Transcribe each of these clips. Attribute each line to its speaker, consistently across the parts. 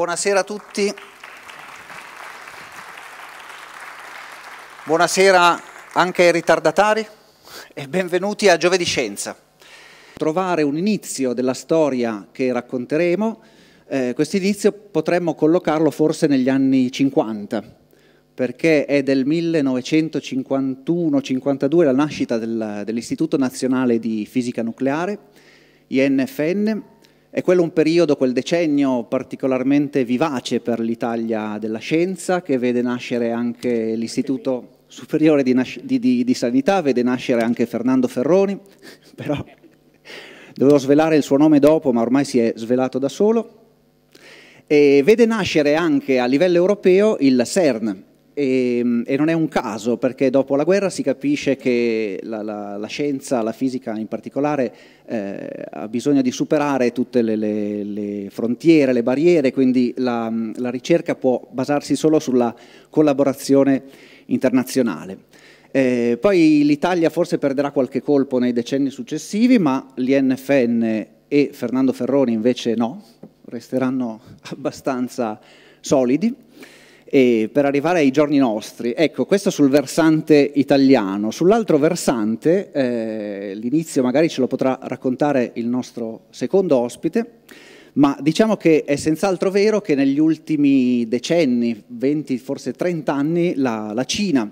Speaker 1: Buonasera a tutti. Buonasera anche ai ritardatari e benvenuti a Giovedì Scienza. Trovare un inizio della storia che racconteremo, eh, questo inizio potremmo collocarlo forse negli anni 50, perché è del 1951-52 la nascita del, dell'Istituto Nazionale di Fisica Nucleare, INFN, è quello un periodo, quel decennio particolarmente vivace per l'Italia della scienza, che vede nascere anche l'Istituto Superiore di, di, di, di, Sanità, vede nascere anche Fernando Ferroni, però dovevo svelare il suo nome dopo, ma ormai si è svelato da solo. E vede nascere anche a livello europeo il CERN, e, ehm, e, non è un caso perché dopo la guerra si capisce che la, la, la scienza, la fisica in particolare, eh, ha bisogno di superare tutte le, le, le frontiere, le barriere, quindi la, la, ricerca può basarsi solo sulla collaborazione internazionale. Eh, poi l'Italia forse perderà qualche colpo nei decenni successivi, ma l'INFN e Fernando Ferroni invece no, resteranno abbastanza solidi e per arrivare ai giorni nostri. Ecco, questo sul versante italiano. Sull'altro versante, eh, l'inizio magari ce lo potrà raccontare il nostro secondo ospite, ma diciamo che è senz'altro vero che negli ultimi decenni, 20, forse 30 anni, la, la Cina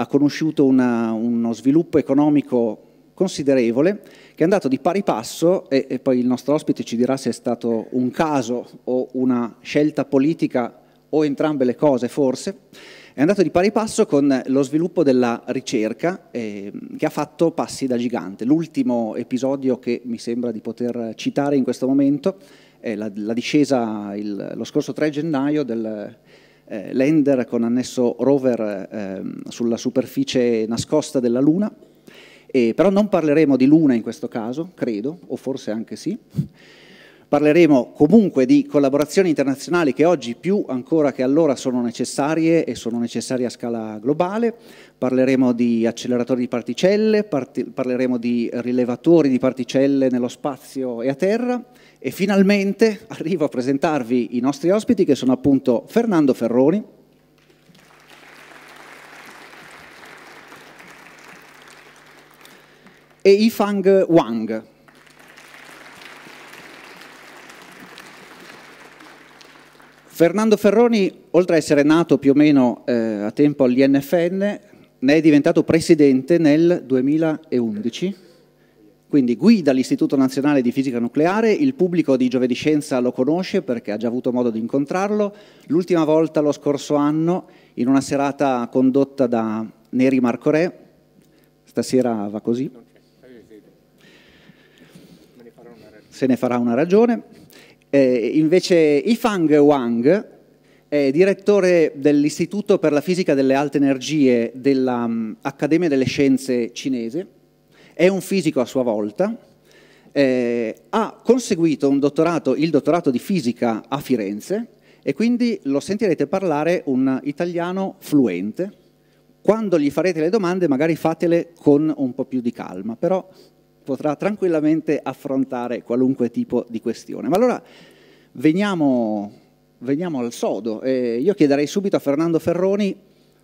Speaker 1: ha conosciuto una, uno sviluppo economico considerevole che è andato di pari passo e, e poi il nostro ospite ci dirà se è stato un caso o una scelta politica o entrambe le cose forse, è andato di pari passo con lo sviluppo della ricerca eh, che ha fatto passi da gigante. L'ultimo episodio che mi sembra di poter citare in questo momento è la, la discesa il, lo scorso 3 gennaio del eh, lander con annesso rover eh, sulla superficie nascosta della Luna. E, però non parleremo di Luna in questo caso, credo, o forse anche sì Parleremo comunque di collaborazioni internazionali che oggi più ancora che allora sono necessarie e sono necessarie a scala globale, parleremo di acceleratori di particelle, parleremo di rilevatori di particelle nello spazio e a terra e finalmente arrivo a presentarvi i nostri ospiti che sono appunto Fernando Ferroni, e Yifang Wang, Fernando Ferroni, oltre a essere nato più o meno eh, a tempo all'INFN, ne è diventato presidente nel 2011, quindi guida l'Istituto Nazionale di Fisica Nucleare, il pubblico di Giovedì Scienza lo conosce perché ha già avuto modo di incontrarlo, l'ultima volta lo scorso anno in una serata condotta da Neri Marco Re, stasera va così, se ne farà una ragione. Eh, invece Yifang Wang è direttore dell'Istituto per la Fisica delle Alte Energie dell'Accademia mm, delle Scienze cinese, è un fisico a sua volta, eh, ha conseguito dottorato, il dottorato di fisica a Firenze e quindi lo sentirete parlare un italiano fluente. Quando gli farete le domande magari fatele con un po' più di calma, però potrà tranquillamente affrontare qualunque tipo di questione. Ma allora veniamo, veniamo al sodo. Eh, io chiederei subito a Fernando Ferroni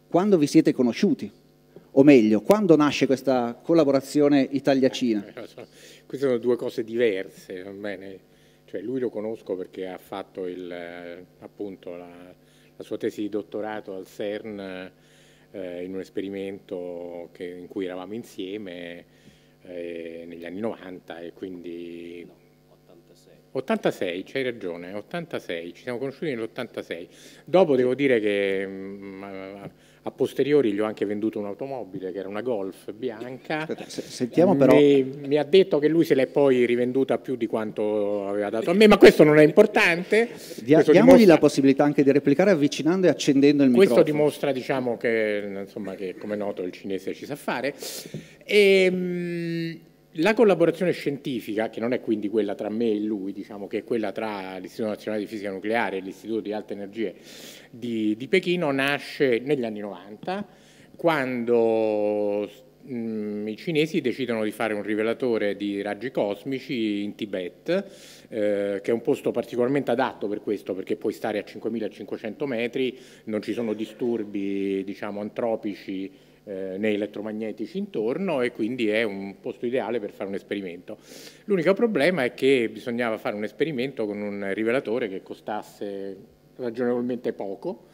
Speaker 1: quando vi siete conosciuti, o meglio, quando nasce questa collaborazione Italia-Cina. Eh,
Speaker 2: queste sono due cose diverse, bene? Cioè, lui lo conosco perché ha fatto il, eh, appunto la, la, sua tesi di dottorato al CERN eh, in un esperimento che, in cui eravamo insieme eh, negli anni 90 e quindi... No, 86. 86, c'hai ragione, 86, ci siamo conosciuti nell'86. Dopo devo dire che mm, a posteriori gli ho anche venduto un'automobile che era una Golf bianca. Aspetta, sentiamo però... Mi, mi, ha detto che lui se l'è poi rivenduta più di quanto aveva dato a me, ma questo non è importante. Dia, diamogli dimostra... la
Speaker 1: possibilità anche di replicare avvicinando e accendendo il questo microfono. Questo
Speaker 2: dimostra diciamo, che, insomma, che, come noto il cinese ci sa fare. E, ehm, mh, la collaborazione scientifica, che non è quindi quella tra me e lui, diciamo che è quella tra l'Istituto Nazionale di Fisica Nucleare e l'Istituto di Alte Energie di, di Pechino, nasce negli anni 90, quando mh, i cinesi decidono di fare un rivelatore di raggi cosmici in Tibet eh, che è un posto particolarmente adatto per questo, perché puoi stare a 5.500 metri, non ci sono disturbi diciamo, antropici eh, nei elettromagnetici intorno e quindi è un posto ideale per fare un esperimento. L'unico problema è che bisognava fare un esperimento con un rivelatore che costasse ragionevolmente poco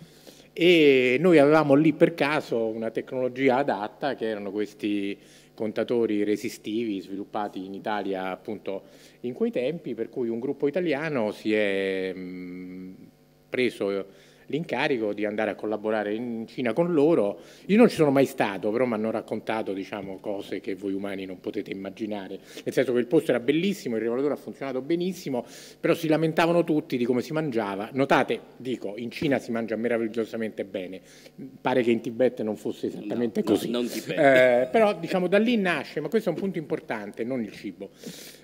Speaker 2: e noi avevamo lì per caso una tecnologia adatta che erano questi contatori resistivi sviluppati in Italia appunto in quei tempi per cui un gruppo italiano si è mh, mm, preso l'incarico di andare a collaborare in Cina con loro. Io non ci sono mai stato, però mi hanno raccontato diciamo, cose che voi umani non potete immaginare, nel senso che il posto era bellissimo, il regolatore ha funzionato benissimo, però si lamentavano tutti di come si mangiava. Notate, dico, in Cina si mangia meravigliosamente bene, pare che in Tibet non fosse esattamente no, così. No, eh, però diciamo da lì nasce, ma questo è un punto importante, non il cibo.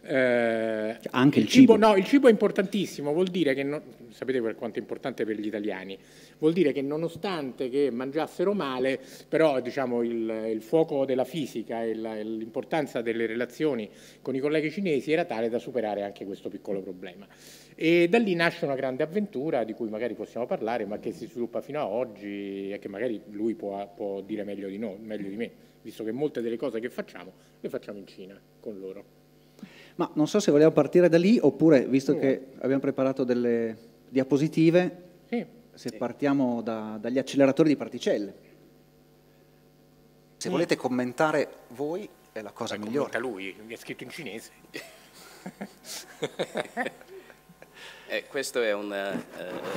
Speaker 2: Eh, Anche il cibo, cibo? No, il cibo è importantissimo, vuol dire che, non, sapete per quanto è importante per gli italiani, vuol dire che nonostante che mangiassero male, però diciamo, il, il fuoco della fisica e l'importanza delle relazioni con i colleghi cinesi era tale da superare anche questo piccolo problema. E da lì nasce una grande avventura di cui magari possiamo parlare, ma che si sviluppa fino ad oggi e che magari lui può, può dire meglio di, no, meglio di me, visto che molte delle cose che facciamo le facciamo in Cina con loro.
Speaker 1: Ma non so se vogliamo partire da lì oppure, visto sì. che abbiamo preparato delle diapositive, sì. se sì. partiamo da, dagli acceleratori di particelle. Se mm. volete commentare voi è la cosa Beh, migliore.
Speaker 2: lui, mi ha scritto in cinese.
Speaker 3: eh, questo è un eh,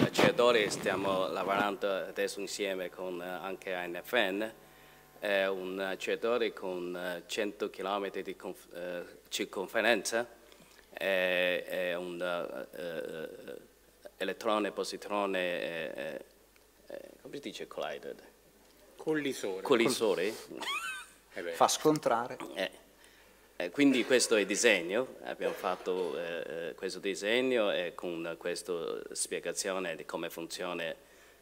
Speaker 3: acceleratore, eh, stiamo lavorando adesso insieme con eh, anche ANFN è un territorio con 100 eh, km di eh, circonferenza, è, è un eh, eh elettrone, positrone, eh, come si dice collider?
Speaker 1: Collisore.
Speaker 3: Collisore. Collisore. Eh Fa scontrare. quindi questo è il disegno, abbiamo fatto questo disegno con questa spiegazione di come funziona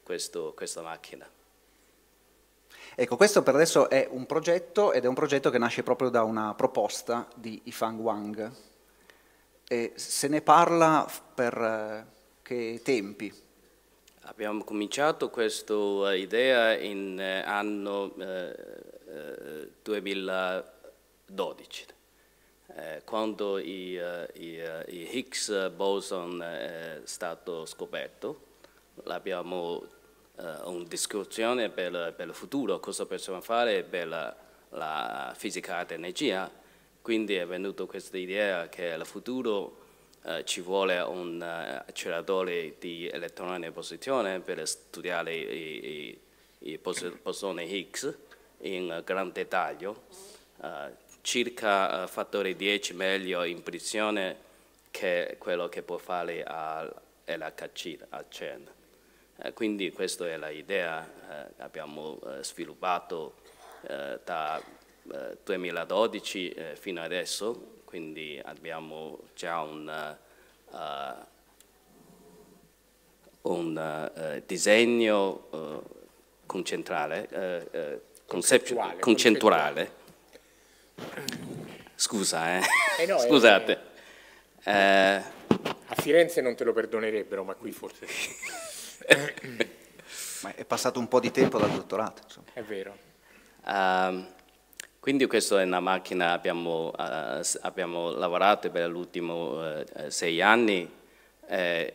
Speaker 3: questo, questa macchina.
Speaker 1: Ecco, questo per adesso è un progetto ed è un progetto che nasce proprio da una proposta di Ifang Wang.
Speaker 3: E se
Speaker 1: ne parla
Speaker 3: per eh, che tempi? Abbiamo cominciato questa eh, idea in eh, anno eh, 2012, eh, quando il Higgs boson è stato scoperto. L'abbiamo uh, eh, una discussione per, per, il futuro, cosa possiamo fare per la, la fisica ed energia. Quindi è venuta questa idea che nel futuro uh, ci vuole un eh, acceleratore di elettroni in posizione per studiare i, i, i bosoni Higgs in gran dettaglio, circa uh, fattore 10 meglio in pressione che quello che può fare all'HC a CERN. Eh, quindi questa è l'idea eh, che abbiamo eh, sviluppato eh, da 2012 fino adesso, quindi abbiamo già un, un disegno concentrale, concettuale, concettuale. Scusa, eh. Eh no, Scusate. Eh, a
Speaker 2: Firenze non te lo perdonerebbero, ma qui
Speaker 3: forse. Ma è passato un po' di tempo dal dottorato. Insomma. È vero. Um, quindi questa è una macchina, abbiamo, uh, abbiamo lavorato per gli ultimi uh, eh, eh, sei anni, eh,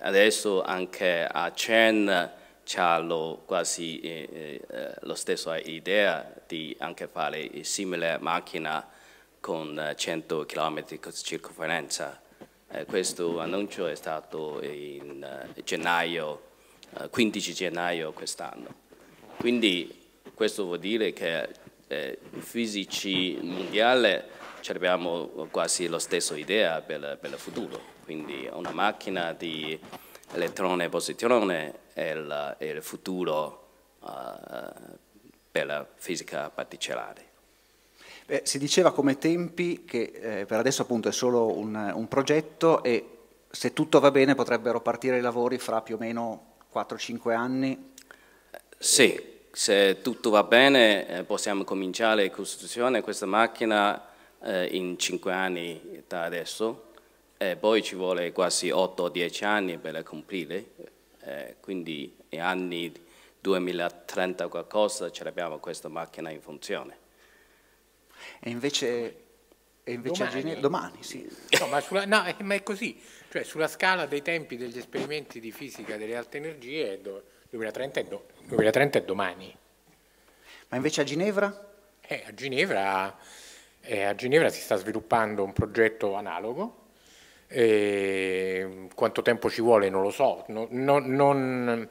Speaker 3: adesso anche a CERN c'è quasi eh, eh, la stessa idea di anche fare simile macchina con 100 km di circonferenza. Eh, questo annuncio è stato in eh, gennaio, 15 eh, gennaio quest'anno. Quindi questo vuol dire che eh, fisici mondiale abbiamo quasi la stessa idea per, per il futuro, quindi una macchina di elettrone e positrone è, la, è il futuro uh, per la fisica particellare.
Speaker 1: Beh, si diceva come tempi che eh, per adesso appunto è solo un, un, progetto e se tutto va bene potrebbero partire i lavori fra più o meno 4-5 anni?
Speaker 3: Sì, se tutto va bene eh, possiamo cominciare la costruzione di questa macchina eh, in 5 anni da adesso e poi ci vuole quasi 8-10 anni per complire, eh, quindi negli anni 2030 qualcosa ce l'abbiamo questa macchina in funzione. E invece, e invece domani. a Ginevra... Domani, sì.
Speaker 2: No, ma, sulla, no, eh, ma è così. Cioè, sulla scala dei tempi degli esperimenti di fisica delle alte energie, 2030 è, do, 2030 è domani. Ma invece a Ginevra? Eh, a, Ginevra eh, a Ginevra si sta sviluppando un progetto analogo eh, quanto tempo ci vuole non lo so, no, no, non,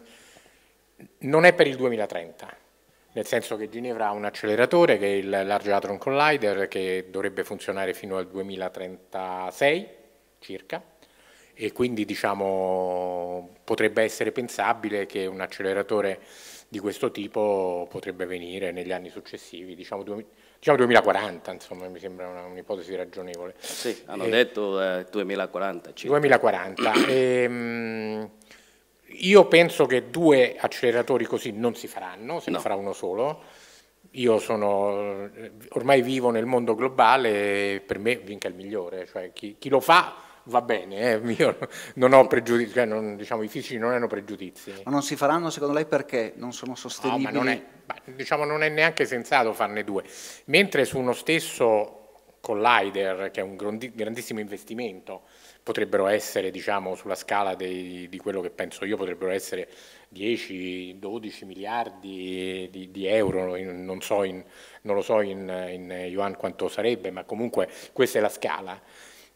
Speaker 2: non, è per il 2030, nel senso che Ginevra ha un acceleratore che è il Large Hadron Collider che dovrebbe funzionare fino al 2036 circa e quindi diciamo, potrebbe essere pensabile che un acceleratore di questo tipo potrebbe venire negli anni successivi, diciamo, diciamo 2040, insomma, mi sembra un'ipotesi
Speaker 3: ragionevole. Sì, hanno e, eh, detto eh, 2040. Circa. 2040.
Speaker 2: e, ehm, io penso che due acceleratori così non si faranno, se no. ne farà uno solo. Io sono, eh, ormai vivo nel mondo globale e per me vinca il migliore, cioè chi, chi lo fa va bene, eh. io non ho pregiudizi, cioè non, diciamo, i fisici non hanno pregiudizi. Ma non
Speaker 1: si faranno secondo lei perché non sono sostenibili? No, ma non è,
Speaker 2: ma, diciamo, non è neanche sensato farne due. Mentre su uno stesso Collider, che è un grandissimo investimento, potrebbero essere, diciamo, sulla scala dei, di quello che penso io, potrebbero essere 10-12 miliardi di, di euro, non, so in, non, lo so in, in yuan quanto sarebbe, ma comunque questa è la scala.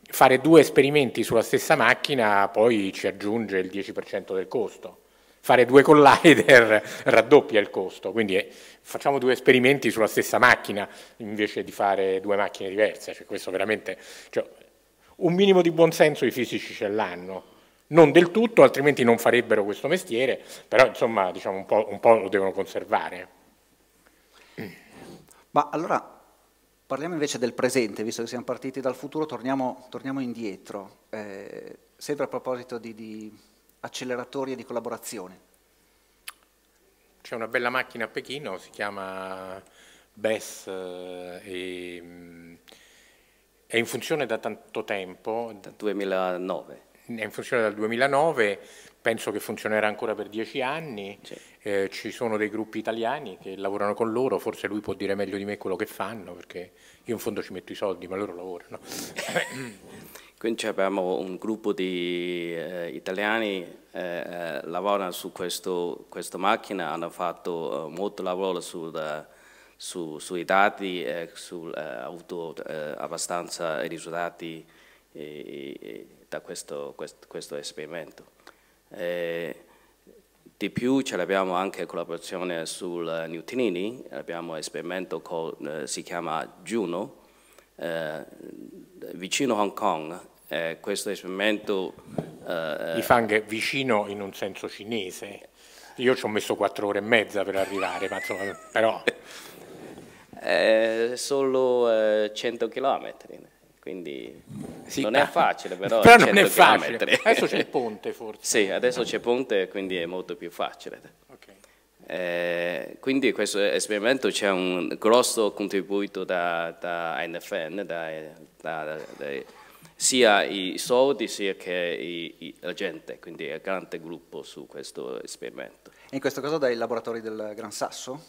Speaker 2: Fare due esperimenti sulla stessa macchina poi ci aggiunge il 10% del costo fare due collider raddoppia il costo, quindi eh, facciamo due esperimenti sulla stessa macchina invece di fare due macchine diverse, cioè, questo veramente, cioè, un minimo di buonsenso i fisici ce l'hanno, non del tutto, altrimenti non farebbero questo mestiere, però insomma diciamo, un, po', un po' lo devono conservare. Ma
Speaker 1: allora Parliamo invece del presente, visto che siamo partiti dal futuro, torniamo, torniamo indietro. Eh, sempre a proposito di, di, acceleratori di collaborazione.
Speaker 2: C'è una bella macchina a Pechino, si chiama BES eh, e, mm, è in funzione da tanto tempo. Dal 2009. È in funzione dal 2009, penso che funzionerà ancora per dieci anni, sì. eh, ci sono dei gruppi italiani che lavorano con loro, forse lui può dire meglio di me quello che fanno, perché io in fondo ci metto i soldi, ma loro lavorano.
Speaker 3: Eh, quindi abbiamo un gruppo di eh, italiani che eh, eh, lavorano su questo, questa macchina, hanno fatto eh, molto lavoro sul, su, sui dati, eh, sul, avuto abbastanza risultati da questo, questo, questo esperimento. Eh, di più ce l'abbiamo anche collaborazione sul uh, Newtonini, abbiamo un esperimento che uh, si chiama Juno, eh, vicino a Hong Kong, eh, questo esperimento... Eh, eh. Ifang è
Speaker 2: vicino in un senso cinese, io ci ho messo quattro ore e mezza per arrivare, ma insomma,
Speaker 3: però... È solo 100 eh, chilometri, quindi sì, non è ah. facile però, però non è facile. Adesso c'è il ponte forse. Sì, adesso c'è il ponte quindi è molto più facile. Eh, quindi questo esperimento c'è un grosso contributo da, da NFN, da, da, sia i soldi sia che i, i, la gente, quindi è un grande gruppo su questo esperimento.
Speaker 2: E
Speaker 1: in questo caso dai laboratori del Gran Sasso?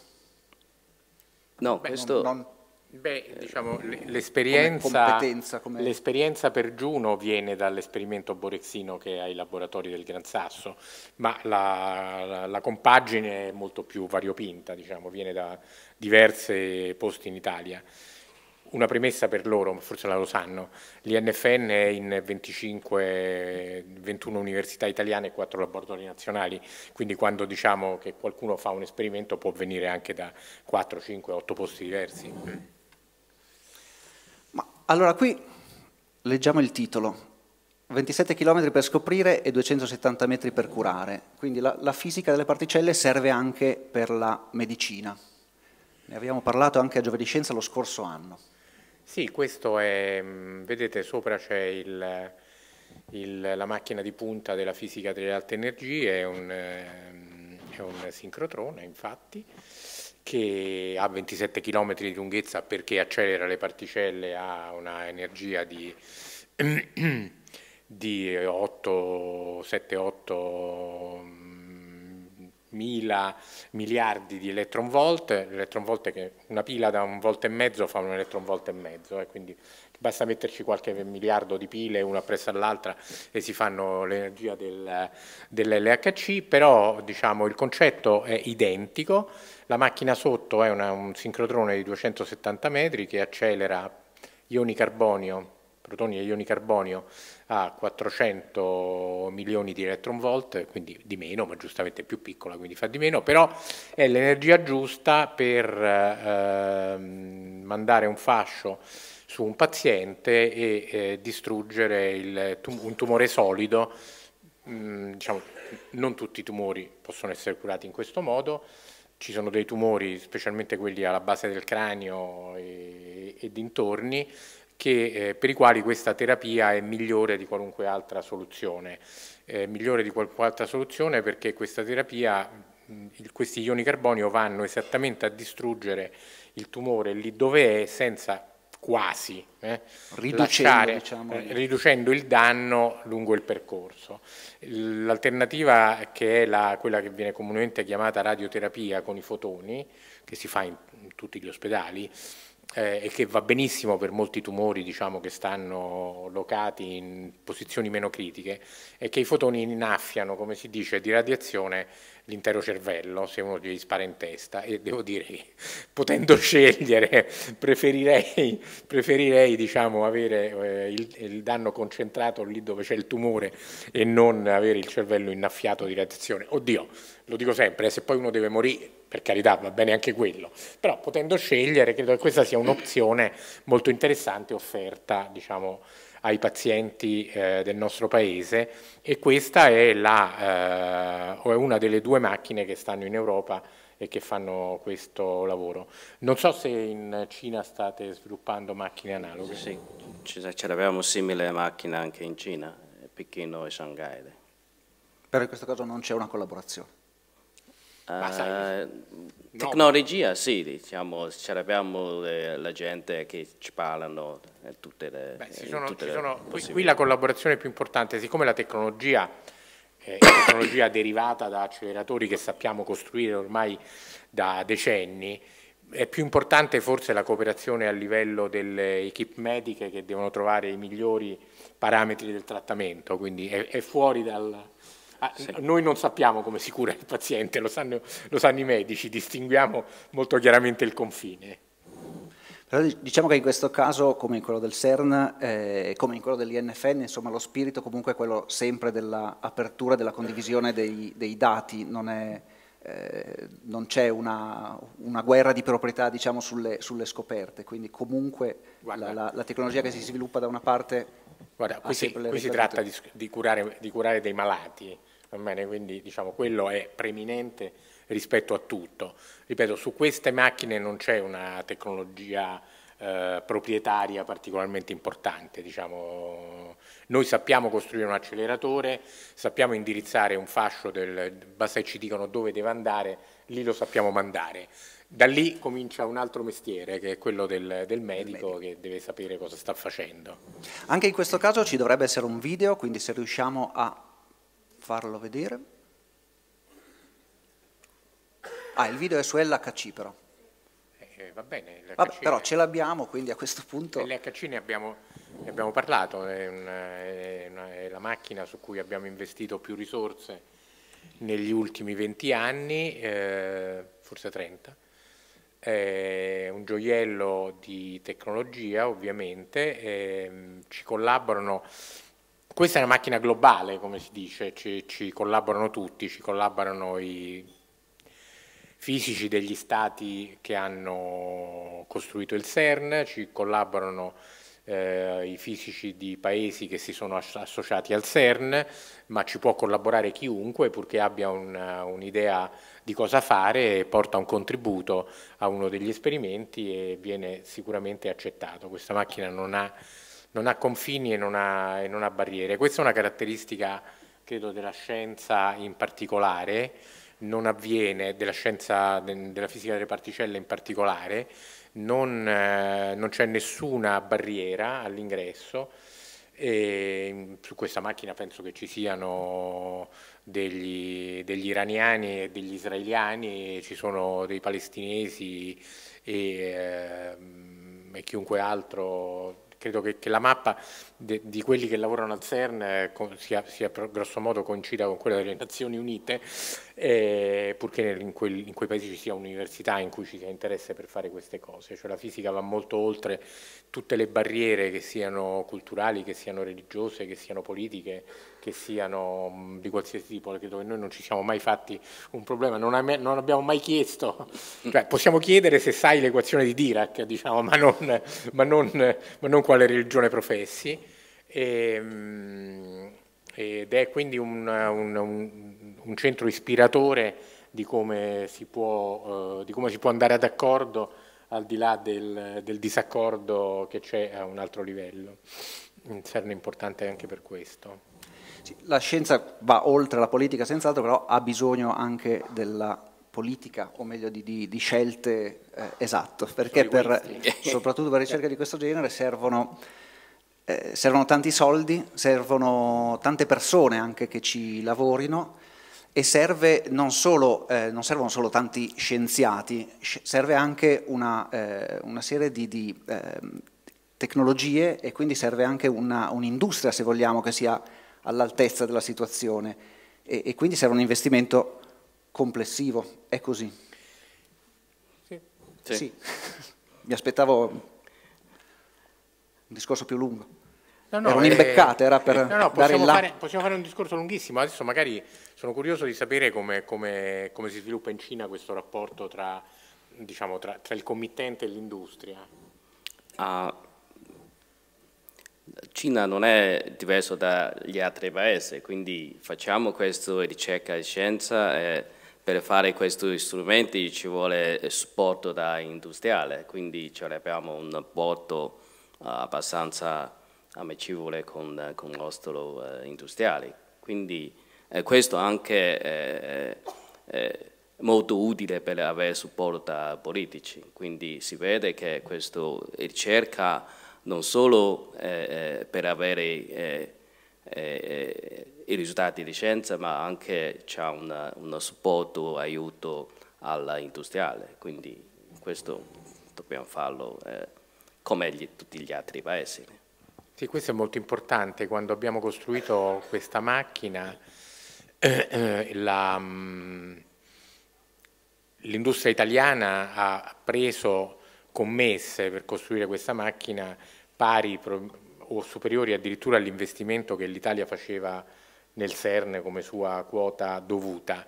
Speaker 3: No, Beh, questo... Non,
Speaker 2: non... Beh, eh, diciamo, l'esperienza come... per Giuno viene dall'esperimento borezzino che ha i laboratori del Gran Sasso, ma la, la, la compagine è molto più variopinta, diciamo, viene da diversi posti in Italia una premessa per loro, forse la lo sanno, l'INFN è in 25, 21 università italiane e 4 laboratori nazionali, quindi quando diciamo che qualcuno fa un esperimento può venire anche da 4, 5, 8 posti diversi.
Speaker 1: Ma, allora qui leggiamo il titolo, 27 km per scoprire e 270 metri per curare, quindi la, la fisica delle particelle serve anche per la medicina. Ne abbiamo parlato anche a Giovedì Scienza lo scorso anno.
Speaker 2: Sì, questo è, mm, vedete sopra c'è il, il, la macchina di punta della fisica delle alte energie, è un, ehm, è un sincrotrone infatti, che ha 27 km di lunghezza perché accelera le particelle a una energia di, di 8, 7, 8 mila miliardi di elettronvolt, volt, che una pila da un volt e mezzo fa un electron e mezzo, eh, quindi basta metterci qualche miliardo di pile una presa all'altra e si fanno l'energia del, dell'LHC, però diciamo, il concetto è identico, la macchina sotto è una, un sincrotrone di 270 metri che accelera ioni carbonio protoni e ioni carbonio a 400 milioni di electron volt, quindi di meno, ma giustamente più piccola, quindi fa di meno, però è l'energia giusta per eh, mandare un fascio su un paziente e eh, distruggere il, un tumore solido. Mm, diciamo, non tutti i tumori possono essere curati in questo modo, ci sono dei tumori, specialmente quelli alla base del cranio e, e dintorni, che, eh, per i quali questa terapia è migliore di qualunque altra soluzione. È eh, migliore di qualunque altra soluzione perché questa terapia, questi ioni carbonio vanno esattamente a distruggere il tumore lì dove è senza quasi, eh, riducendo, lasciare, diciamo, eh, riducendo, il danno lungo il percorso. L'alternativa che è la, quella che viene comunemente chiamata radioterapia con i fotoni, che si fa in, in tutti gli ospedali, eh, e che va benissimo per molti tumori diciamo, che stanno locati in posizioni meno critiche, è che i fotoni innaffiano, come si dice, di radiazione l'intero cervello se uno gli spara in testa e devo dire che potendo scegliere preferirei, preferirei diciamo, avere eh, il, il, danno concentrato lì dove c'è il tumore e non avere il cervello innaffiato di radiazione. Oddio, lo dico sempre, eh, se poi uno deve morire per carità va bene anche quello, però potendo scegliere credo che questa sia un'opzione molto interessante offerta diciamo, ai pazienti eh, del nostro paese e questa è, la, eh, è una delle due macchine che stanno in Europa e che fanno questo lavoro. Non so se in Cina state sviluppando macchine analoghe. Sì,
Speaker 3: ce l'avevamo simile macchina anche in Cina, Pechino e Shanghai.
Speaker 1: Però in questo caso non c'è una collaborazione.
Speaker 3: Uh, tecnologia, sì, diciamo, abbiamo eh, la gente che ci parlano eh, tutte le, Beh, ci sono, tutte ci sono, qui, qui, la collaborazione è più importante, siccome la tecnologia è eh,
Speaker 2: tecnologia derivata da acceleratori che sappiamo costruire ormai da decenni, è più importante forse la cooperazione a livello delle equip mediche che devono trovare i migliori parametri del trattamento, quindi è, è fuori dal Ah, sì. Noi non sappiamo come si cura il paziente, lo sanno, lo sanno i medici, distinguiamo molto chiaramente il confine.
Speaker 1: Però diciamo che in questo caso, come in quello del CERN, eh, come in quello dell'INFN, insomma, lo spirito comunque è quello sempre dell'apertura e della condivisione dei, dei dati, non è, eh, non c'è una, una, guerra di proprietà diciamo, sulle, sulle, scoperte, quindi comunque Guarda, la, la, tecnologia che si sviluppa
Speaker 2: da una parte... Guarda, qui, si, qui si, tratta di, di, curare, di, curare, dei malati, bene? quindi diciamo, quello è preminente rispetto a tutto. Ripeto, su queste macchine non c'è una tecnologia eh, proprietaria particolarmente importante. Diciamo. Noi sappiamo costruire un acceleratore, sappiamo indirizzare un fascio, del, basta che ci dicano dove deve andare, lì lo sappiamo mandare. Da lì comincia un altro mestiere che è quello del, del medico, medico che deve sapere cosa sta facendo.
Speaker 1: Anche in questo caso ci dovrebbe essere un video, quindi se riusciamo a farlo vedere. Ah, il video è su LHC però
Speaker 2: va bene. Vabbè, però ce l'abbiamo, quindi a questo punto... L'HC ne abbiamo, ne abbiamo parlato, è, una, è, una, è, la macchina su cui abbiamo investito più risorse negli ultimi 20 anni, eh, forse 30. È un gioiello di tecnologia, ovviamente, eh, ci collaborano... Questa è una macchina globale, come si dice, ci, ci collaborano tutti, ci collaborano i fisici degli stati che hanno costruito il CERN, ci collaborano eh, i fisici di paesi che si sono associati al CERN, ma ci può collaborare chiunque purché abbia un'idea un di cosa fare e porta un contributo a uno degli esperimenti e viene sicuramente accettato. Questa macchina non ha, non ha confini e non ha, e non ha barriere. Questa è una caratteristica, credo, della scienza in particolare, non avviene, della scienza della fisica delle particelle in particolare, non, eh, non c'è nessuna barriera all'ingresso e su questa macchina penso che ci siano degli, degli, iraniani e degli israeliani, ci sono dei palestinesi e, ehm, e chiunque altro, credo che, che la mappa de, di quelli che lavorano al CERN eh, con, sia, sia grossomodo coincida con quella delle Nazioni Unite, eh, purché in, quel, in, quei paesi ci sia un'università in cui ci sia interesse per fare queste cose. Cioè, la fisica va molto oltre tutte le barriere che siano culturali, che siano religiose, che siano politiche, che siano di qualsiasi tipo, perché dove noi non ci siamo mai fatti un problema, non, am non abbiamo mai chiesto, cioè, possiamo chiedere se sai l'equazione di Dirac, diciamo, ma, non, ma, non, ma non quale religione professi. E, ehm, ed è quindi un, un, un, un, centro ispiratore di come si può, eh, come si può andare d'accordo al di là del, del disaccordo che c'è a un altro livello. Un Sarne importante anche per questo.
Speaker 1: Sì, la scienza va oltre la politica senz'altro, però ha bisogno anche della politica, o meglio di, di, di scelte eh, esatte, perché per, soprattutto per ricerche di questo genere servono eh, servono tanti soldi, servono tante persone anche che ci lavorino e serve non, solo, eh, non servono solo tanti scienziati, serve anche una, eh, una serie di, di ehm, tecnologie e quindi serve anche un'industria, se vogliamo, che sia all'altezza della situazione e, e quindi serve un investimento complessivo, è così. Sì. sì. sì. Mi aspettavo un discorso più lungo.
Speaker 2: No, no, era un'imbeccata, eh, era per eh, no, no, possiamo, là... fare, possiamo fare un discorso lunghissimo, adesso magari sono curioso di sapere come, come, come si sviluppa in Cina questo rapporto tra, diciamo, tra, tra il committente e l'industria.
Speaker 3: Uh, Cina non è diversa dagli altri paesi, quindi facciamo questo ricerca e scienza e per fare questi strumenti ci vuole supporto da industriale, quindi abbiamo un rapporto uh, ah, abbastanza Ah, a con, con l'ostolo eh, industriale. Quindi eh, questo anche è anche molto utile per avere supporto a politici, quindi si vede che questa ricerca non solo eh, eh, per avere eh, i risultati di scienza, ma anche c'è un supporto, aiuto all'industriale, quindi questo dobbiamo farlo come gli, tutti gli altri paesi.
Speaker 2: Sì, questo è molto importante. Quando abbiamo costruito questa macchina, eh, eh mm, l'industria italiana ha preso commesse per costruire questa macchina pari o superiori addirittura all'investimento che l'Italia faceva nel CERN come sua quota dovuta.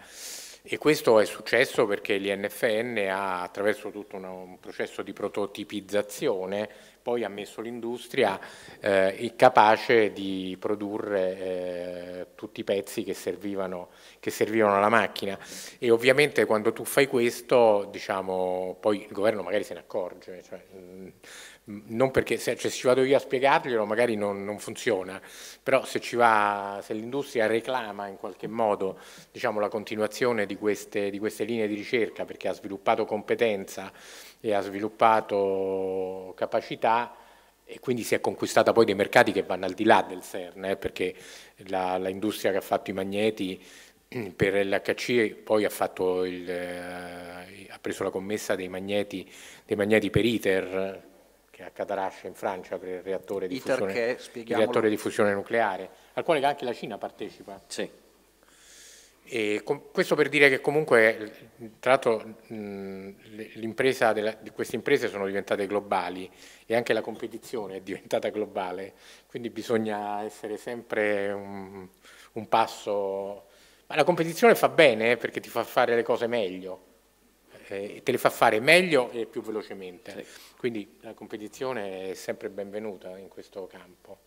Speaker 2: E questo è successo perché l'INFN ha, attraverso tutto un processo di prototipizzazione, poi ha messo l'industria eh, capace di produrre eh, tutti i pezzi che servivano, che servivano, alla macchina e ovviamente quando tu fai questo diciamo, poi il governo magari se ne accorge cioè, mm, non perché se, cioè, ci vado io a spiegarglielo magari non, non funziona però se, se l'industria reclama in qualche modo diciamo, la continuazione di queste, di queste linee di ricerca perché ha sviluppato competenza e ha sviluppato capacità e quindi si è conquistata poi dei mercati che vanno al di là del CERN, eh, perché l'industria che ha fatto i magneti mm, per l'HC poi ha, il, eh, ha, preso la commessa dei magneti, dei magneti per ITER, che è a Catarascia in Francia per il reattore di, ITER fusione, che, il reattore di fusione nucleare, al quale anche la Cina partecipa. Sì. E questo per dire che comunque, tra l'altro, queste imprese sono diventate globali e anche la competizione è diventata globale, quindi bisogna essere sempre un, un passo... Ma la competizione fa bene eh, perché ti fa fare le cose meglio, eh, te le fa fare meglio e più velocemente, quindi la competizione è sempre benvenuta in questo campo.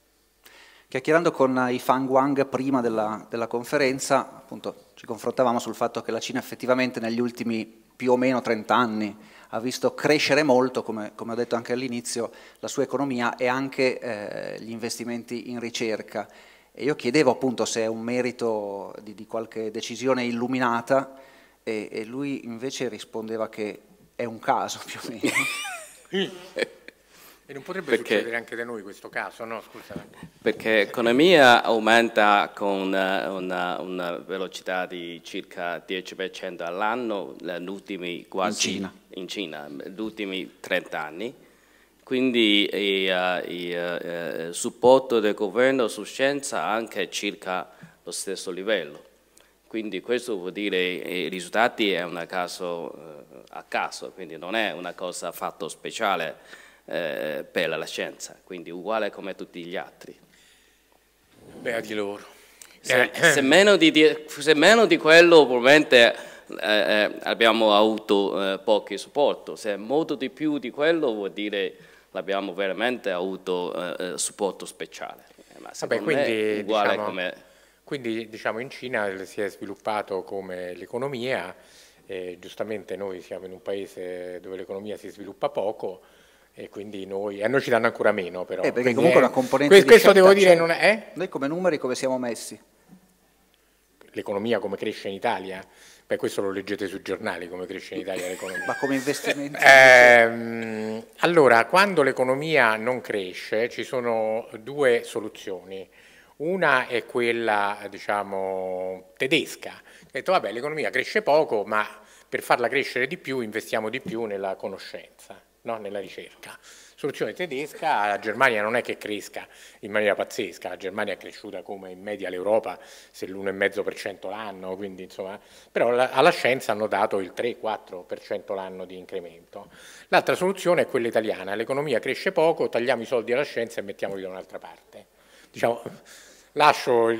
Speaker 1: Chiacchierando con i Fang Wang prima della, della conferenza, appunto, ci confrontavamo sul fatto che la Cina effettivamente negli ultimi più o meno 30 anni ha visto crescere molto, come, come ho detto anche all'inizio, la sua economia e anche eh, gli investimenti in ricerca. E io chiedevo appunto se è un merito di, di qualche decisione illuminata e, e lui invece rispondeva che è un caso
Speaker 3: più o meno.
Speaker 2: E non potrebbe perché, succedere anche da noi questo caso, no? Scusa.
Speaker 3: Perché l'economia aumenta con una, eh, una, una velocità di circa 10% all'anno negli ultimi quasi... In Cina. In Cina, negli ultimi 30 anni. Quindi eh, eh, il, il, il supporto del governo su scienza anche circa lo stesso livello. Quindi questo vuol dire che i risultati è un caso a caso, quindi non è una cosa fatto speciale eh, per la scienza, quindi uguale come tutti gli altri. di loro. Se, se, meno, di, se meno di quello probabilmente eh, eh, abbiamo avuto eh, pochi supporto, se molto di più di quello vuol dire che abbiamo veramente avuto eh, eh supporto speciale. Ma Vabbè, quindi, uguale diciamo, come... quindi diciamo in Cina si è
Speaker 2: sviluppato come l'economia, giustamente noi siamo in un paese dove l'economia si sviluppa poco, e quindi noi, a noi ci danno ancora meno però. Eh, perché quindi comunque è, una componente questo, questo devo dire non è... Eh? Noi come numeri come siamo messi? L'economia come cresce in Italia? Beh, questo lo leggete sui giornali come cresce in Italia l'economia. Ma come investimento? Eh, allora, quando l'economia non cresce ci sono due soluzioni. Una è quella, diciamo, tedesca. Ho detto, vabbè, l'economia cresce poco, ma per farla crescere di più investiamo di più nella conoscenza no? nella ricerca. Soluzione tedesca, la Germania non è che cresca in maniera pazzesca, la Germania è cresciuta come in media l'Europa, se l'1,5% l'anno, quindi insomma, però alla scienza hanno dato il 3-4% l'anno di incremento. L'altra soluzione è quella italiana, l'economia cresce poco, tagliamo i soldi alla scienza e mettiamoli da un'altra parte. Diciamo, lascio, il,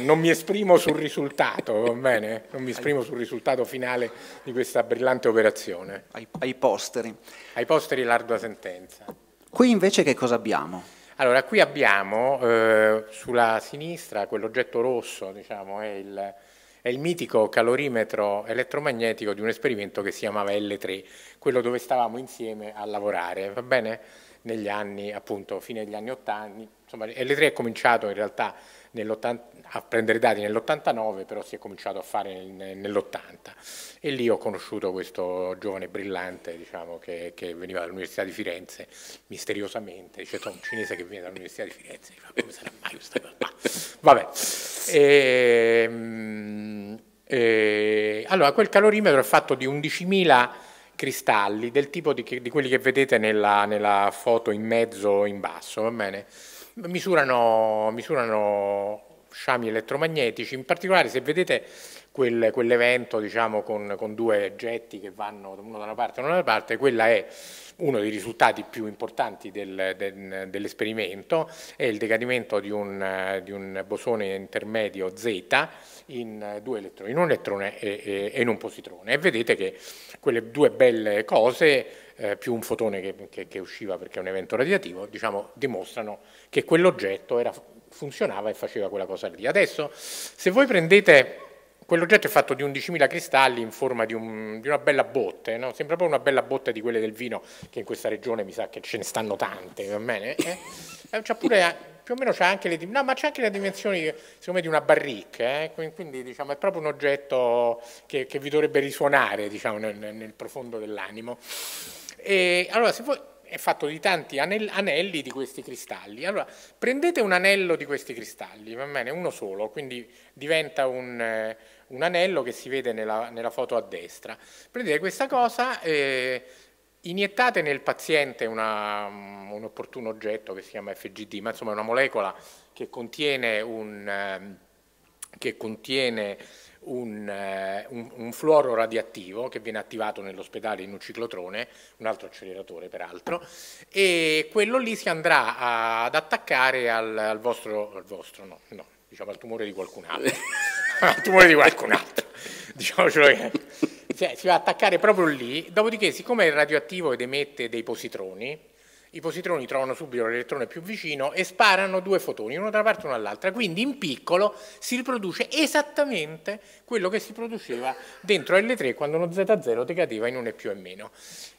Speaker 2: non, mi esprimo sul risultato, va bene? Non mi esprimo sul risultato finale di questa brillante operazione. Ai, ai posteri. Ai posteri l'ardua sentenza.
Speaker 1: Qui invece che cosa abbiamo?
Speaker 2: Allora, qui abbiamo eh, sulla sinistra quell'oggetto rosso, diciamo, è il, è il mitico calorimetro elettromagnetico di un esperimento che si chiamava L3, quello dove stavamo insieme a lavorare, va bene? Negli anni, appunto, fine degli anni 80, Insomma, L3 è cominciato in realtà a prendere dati nell'89, però si è cominciato a fare nell'80 e lì ho conosciuto questo giovane brillante diciamo, che, che, veniva dall'Università di Firenze, misteriosamente, dice un cinese che viene dall'Università di Firenze, dice, come sarà mai questa cosa? Ah, vabbè. E, ehm, e, eh, allora, quel calorimetro è fatto di 11.000 cristalli del tipo di, di quelli che vedete nella, nella foto in mezzo in basso, va bene? misurano, misurano sciami elettromagnetici, in particolare se vedete quel, quell'evento diciamo, con, con, due getti che vanno uno da una parte e uno dall'altra parte, quella è uno dei risultati più importanti del, del, dell'esperimento, è il decadimento di un, di un, bosone intermedio Z in due elettroni, in un elettrone e, e, e in un positrone. E vedete che quelle due belle cose eh, più un fotone che, che, che, usciva perché è un evento radiativo, diciamo, dimostrano che quell'oggetto funzionava e faceva quella cosa lì. Adesso, se voi prendete, quell'oggetto è fatto di 11.000 cristalli in forma di, un, di una bella botte, no? sembra proprio una bella botte di quelle del vino, che in questa regione mi sa che ce ne stanno tante, va bene? Eh? eh c'ha pure eh, più o meno c'è anche le, no, ma c'è anche le dimensioni, secondo me, di una barricca, eh? quindi diciamo, è proprio un oggetto che, che vi dovrebbe risuonare diciamo, nel, nel profondo dell'animo. E allora, se voi è fatto di tanti anelli di questi cristalli. Allora, prendete un anello di questi cristalli, va bene, uno solo, quindi diventa un, eh, un anello che si vede nella, nella, foto a destra. Prendete questa cosa, eh, iniettate nel paziente una, mm, un opportuno oggetto che si chiama FGD, ma insomma è una molecola che contiene un... Ehm, che contiene un, eh, un, un fluoro radioattivo che viene attivato nell'ospedale in un ciclotrone, un altro acceleratore peraltro, e quello lì si andrà a, ad attaccare al, al vostro, al vostro no, no, diciamo al tumore di qualcun altro, al tumore di qualcun altro, diciamocelo che si va ad attaccare proprio lì, dopodiché siccome è radioattivo ed emette dei positroni, i positroni trovano subito l'elettrone più vicino e sparano due fotoni, uno da una parte e uno dall'altra. Quindi in piccolo si riproduce esattamente quello che si produceva dentro L3 quando uno Z0 decadeva in un E più e meno.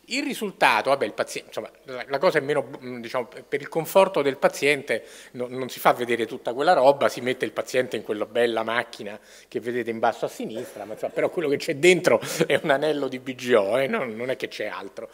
Speaker 2: Il risultato, vabbè, il paziente, insomma, la, cosa è meno, mm, diciamo, per il conforto del paziente no, non si fa vedere tutta quella roba, si mette il paziente in quella bella macchina che vedete in basso a sinistra, ma, insomma, però quello che c'è dentro è un anello di BGO, eh, non, non, è che c'è altro.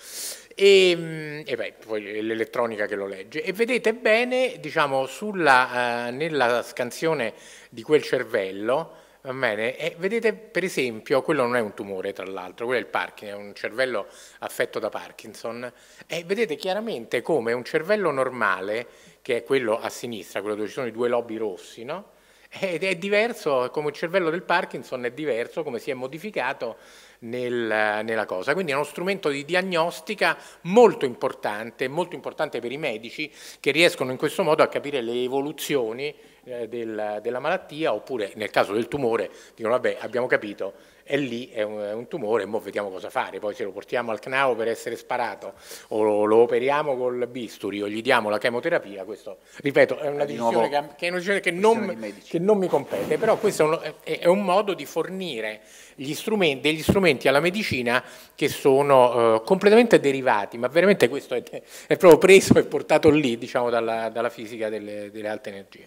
Speaker 2: E, ehm, e beh, poi l'elettronica che lo legge. E vedete bene, diciamo, sulla, eh, nella scansione di quel cervello, Va bene, e vedete per esempio, quello non è un tumore tra l'altro, quello è il Parkinson, è un cervello affetto da Parkinson, e vedete chiaramente come un cervello normale, che è quello a sinistra, quello dove ci sono i due lobi rossi, no? Ed è diverso, come il cervello del Parkinson è diverso, come si è modificato nel, nella cosa. Quindi è uno strumento di diagnostica molto importante, molto importante per i medici che riescono in questo modo a capire le evoluzioni eh, del, della malattia oppure nel caso del tumore dicono vabbè abbiamo capito è lì, è un, è un tumore, e mo vediamo cosa fare, poi se lo portiamo al CNAO per essere sparato o lo, lo operiamo col bisturi o gli diamo la chemoterapia, questo, ripeto, è una, eh, decisione che, che, è una decisione che, non, che non, mi compete, però questo è un, è un modo di fornire strumenti, degli strumenti alla medicina che sono eh, completamente derivati, ma veramente questo è, è, proprio preso e portato lì, diciamo, dalla, dalla fisica delle, delle alte energie.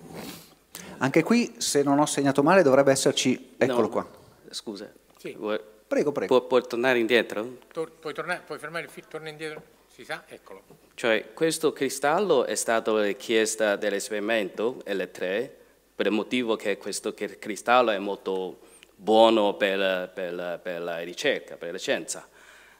Speaker 1: Anche qui, se non ho segnato male, dovrebbe esserci, eccolo no, qua.
Speaker 3: Scusa, sì. Prego, prego. Pu puoi tornare indietro?
Speaker 2: Tor puoi, tornare, puoi fermare il film, torna indietro. Si sa, eccolo.
Speaker 3: Cioè, questo cristallo è stato richiesto richiesta dell'esperimento L3 per il motivo che questo cristallo è molto buono per, per, per la ricerca, per la scienza.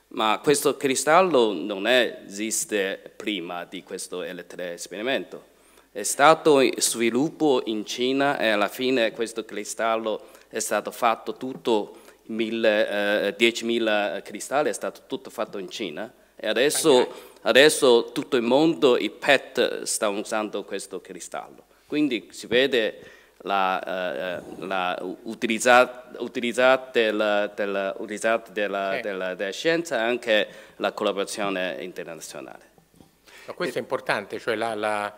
Speaker 3: Ma questo cristallo non esiste prima di questo L3 esperimento. È stato sviluppo in Cina e alla fine questo cristallo è stato fatto tutto 10.000 eh, cristalli è stato tutto fatto in Cina e adesso, adesso tutto il mondo, i PET, stanno usando questo cristallo. Quindi si vede la, eh, la utilizzata, della, della, utilizzata della, della, della scienza e anche la collaborazione internazionale. Ma questo è importante, cioè la, la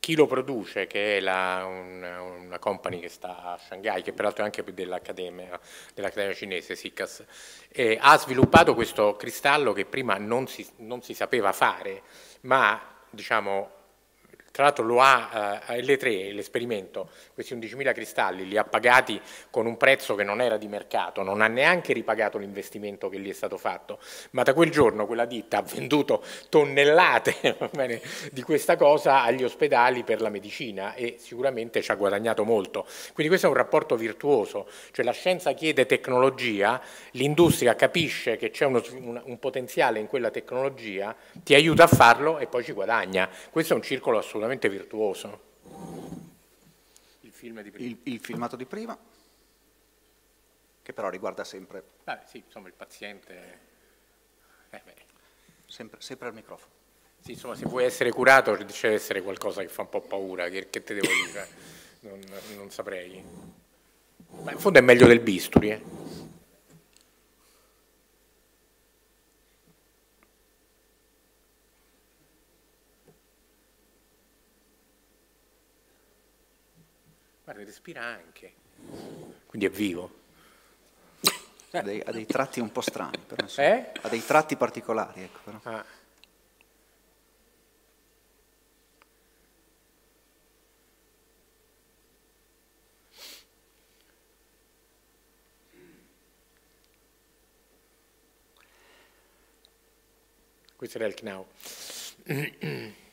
Speaker 3: chi lo produce,
Speaker 2: che è la, una, una company che sta a Shanghai, che peraltro è anche dell'Accademia dell cinese, SICAS, eh, ha sviluppato questo cristallo che prima non si, non si sapeva fare, ma diciamo, tra l'altro lo ha eh, L3 l'esperimento, questi 11.000 cristalli li ha pagati con un prezzo che non era di mercato, non ha neanche ripagato l'investimento che gli è stato fatto, ma da quel giorno quella ditta ha venduto tonnellate bene, di questa cosa agli ospedali per la medicina e sicuramente ci ha guadagnato molto. Quindi questo è un rapporto virtuoso, cioè la scienza chiede tecnologia, l'industria capisce che c'è un, un potenziale in quella tecnologia, ti aiuta a farlo e poi ci guadagna. Questo è un circolo assolutamente assolutamente virtuoso. Il, film di il, il filmato di prima, che però riguarda sempre... Ah, sì, insomma, il paziente... Eh, sempre, sempre al microfono. Sì, insomma, se vuoi essere curato c'è essere qualcosa che fa un po' paura, che, che te devo dire, eh. non, non saprei. Ma in fondo è meglio del bisturi, eh. Guarda, respira anche. Quindi è vivo.
Speaker 1: Ha dei, ha dei tratti un po' strani, però, insomma, eh? ha dei tratti particolari. Ecco, però. Ah.
Speaker 2: Questo era il Knau.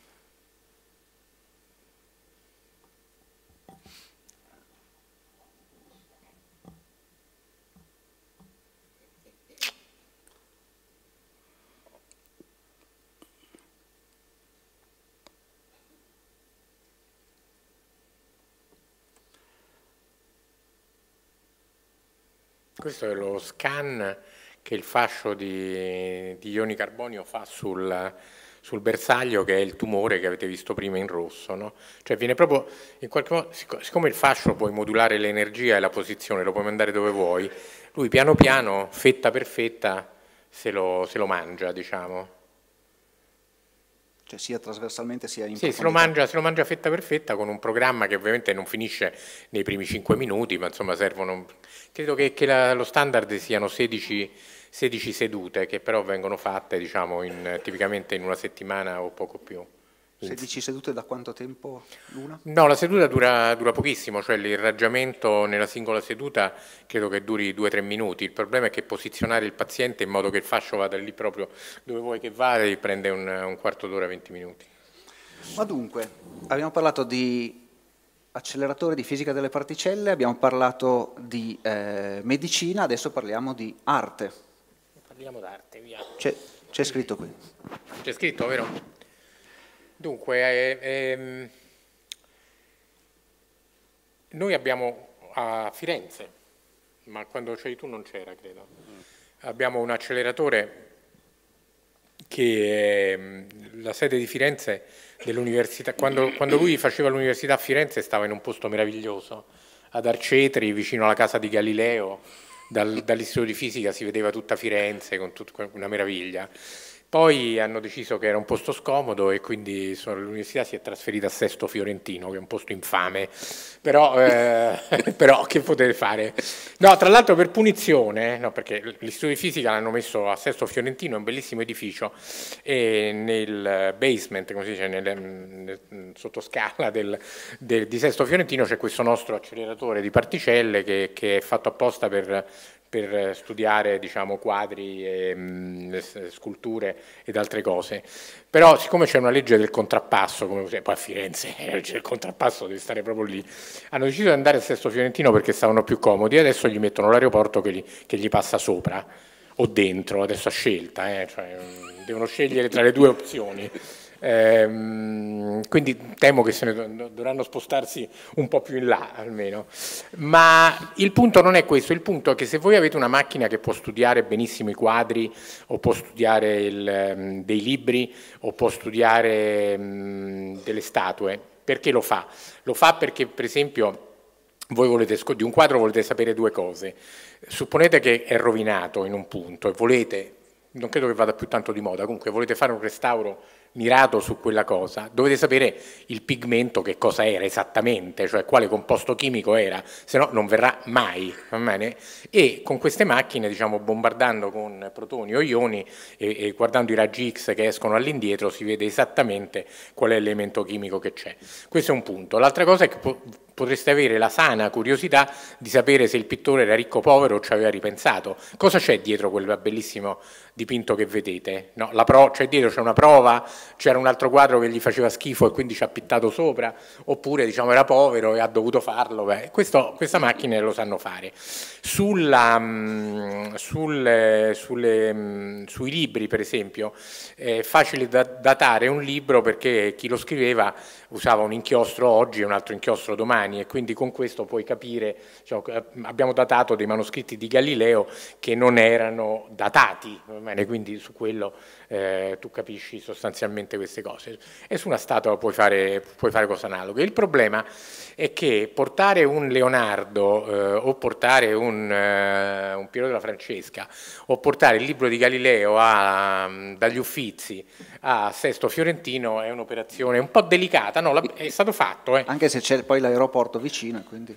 Speaker 2: questo è lo scan che il fascio di, di ioni carbonio fa sul, sul, bersaglio che è il tumore che avete visto prima in rosso. No? Cioè viene proprio, in qualche modo, siccome il fascio puoi modulare l'energia e la posizione, lo puoi mandare dove vuoi, lui piano piano, fetta per fetta, se lo, se lo mangia, diciamo cioè sia trasversalmente sia in sì, se lo, mangia, se lo mangia fetta per fetta con un programma che ovviamente non finisce nei primi 5 minuti, ma insomma servono, credo che, che la, lo standard siano 16, 16, sedute che però vengono fatte diciamo, in, tipicamente in una settimana o poco più. 16
Speaker 1: sedute da quanto tempo l'una? No, la
Speaker 2: seduta dura, dura pochissimo, cioè l'irraggiamento nella singola seduta credo che duri 2-3 minuti. Il problema è che posizionare il paziente in modo che il fascio vada lì proprio dove vuoi che vada vale, prende un, un quarto d'ora, 20 minuti.
Speaker 1: Ma dunque, abbiamo parlato di acceleratore di fisica delle particelle, abbiamo parlato di eh, medicina, adesso parliamo di arte.
Speaker 2: Parliamo d'arte, via. C'è, scritto qui. C'è scritto, vero? Dunque, eh, eh, noi abbiamo a Firenze, ma quando c'eri tu non c'era, credo, mm. abbiamo un acceleratore che è ehm, la sede di Firenze dell'università, quando, quando, lui faceva l'università a Firenze stava in un posto meraviglioso, ad Arcetri, vicino alla casa di Galileo, dal, dall'istituto di fisica si vedeva tutta Firenze, con tut, una meraviglia. Poi hanno deciso che era un posto scomodo e quindi l'università si è trasferita a Sesto Fiorentino, che è un posto infame, però, eh, però che potete fare? No, tra l'altro per punizione, no, perché l'istituto di fisica l'hanno messo a Sesto Fiorentino, è un bellissimo edificio, e nel basement, come si dice, nel, nel sottoscala del, del, di Sesto Fiorentino c'è questo nostro acceleratore di particelle che, che è fatto apposta per per studiare diciamo, quadri, e, mh, mm, sculture ed altre cose. Però siccome c'è una legge del contrappasso, come poi a Firenze la legge del contrappasso deve stare proprio lì, hanno deciso di andare a Sesto Fiorentino perché stavano più comodi e adesso gli mettono l'aeroporto che, che, gli passa sopra o dentro, adesso a scelta, eh, cioè, mm, devono scegliere tra le due opzioni. Ehm, quindi temo che se ne dovranno spostarsi un po' più in là almeno. Ma il punto non è questo, il punto è che se voi avete una macchina che può studiare benissimo i quadri o può studiare il, ehm, dei libri o può studiare ehm, delle statue, perché lo fa? Lo fa perché per esempio voi volete, di un quadro volete sapere due cose. Supponete che è rovinato in un punto e volete, non credo che vada più tanto di moda, comunque volete fare un restauro mirato su quella cosa, dovete sapere il pigmento che cosa era esattamente, cioè quale composto chimico era, se no non verrà mai. E con queste macchine, diciamo, bombardando con protoni o ioni e, e guardando i raggi X che escono all'indietro, si vede esattamente qual è l'elemento chimico che c'è. Questo è un punto. L'altra cosa è che potreste avere la sana curiosità di sapere se il pittore era ricco o povero o ci aveva ripensato. Cosa c'è dietro quel bellissimo dipinto che vedete? No, c'è dietro, c'è una prova, c'era un altro quadro che gli faceva schifo e quindi ci ha pittato sopra, oppure diciamo, era povero e ha dovuto farlo. Beh, questo, questa macchina lo sanno fare. Sulla, mh, mm, sul, sulle, mh, mm, sui libri, per esempio, è facile da datare un libro perché chi lo scriveva usava un inchiostro oggi e un altro inchiostro domani e quindi con questo puoi capire, diciamo, abbiamo datato dei manoscritti di Galileo che non erano datati, quindi su quello eh, tu capisci sostanzialmente queste cose. E su una statua puoi fare, puoi fare cose analoghe. Il problema è che portare un Leonardo eh, o portare un, eh, un Piero della Francesca o portare il libro di Galileo a, mm, dagli Uffizi a Sesto Fiorentino è un'operazione un po' delicata, no, è stato fatto. Eh.
Speaker 1: Anche se c'è poi l'aeroporto vicino, quindi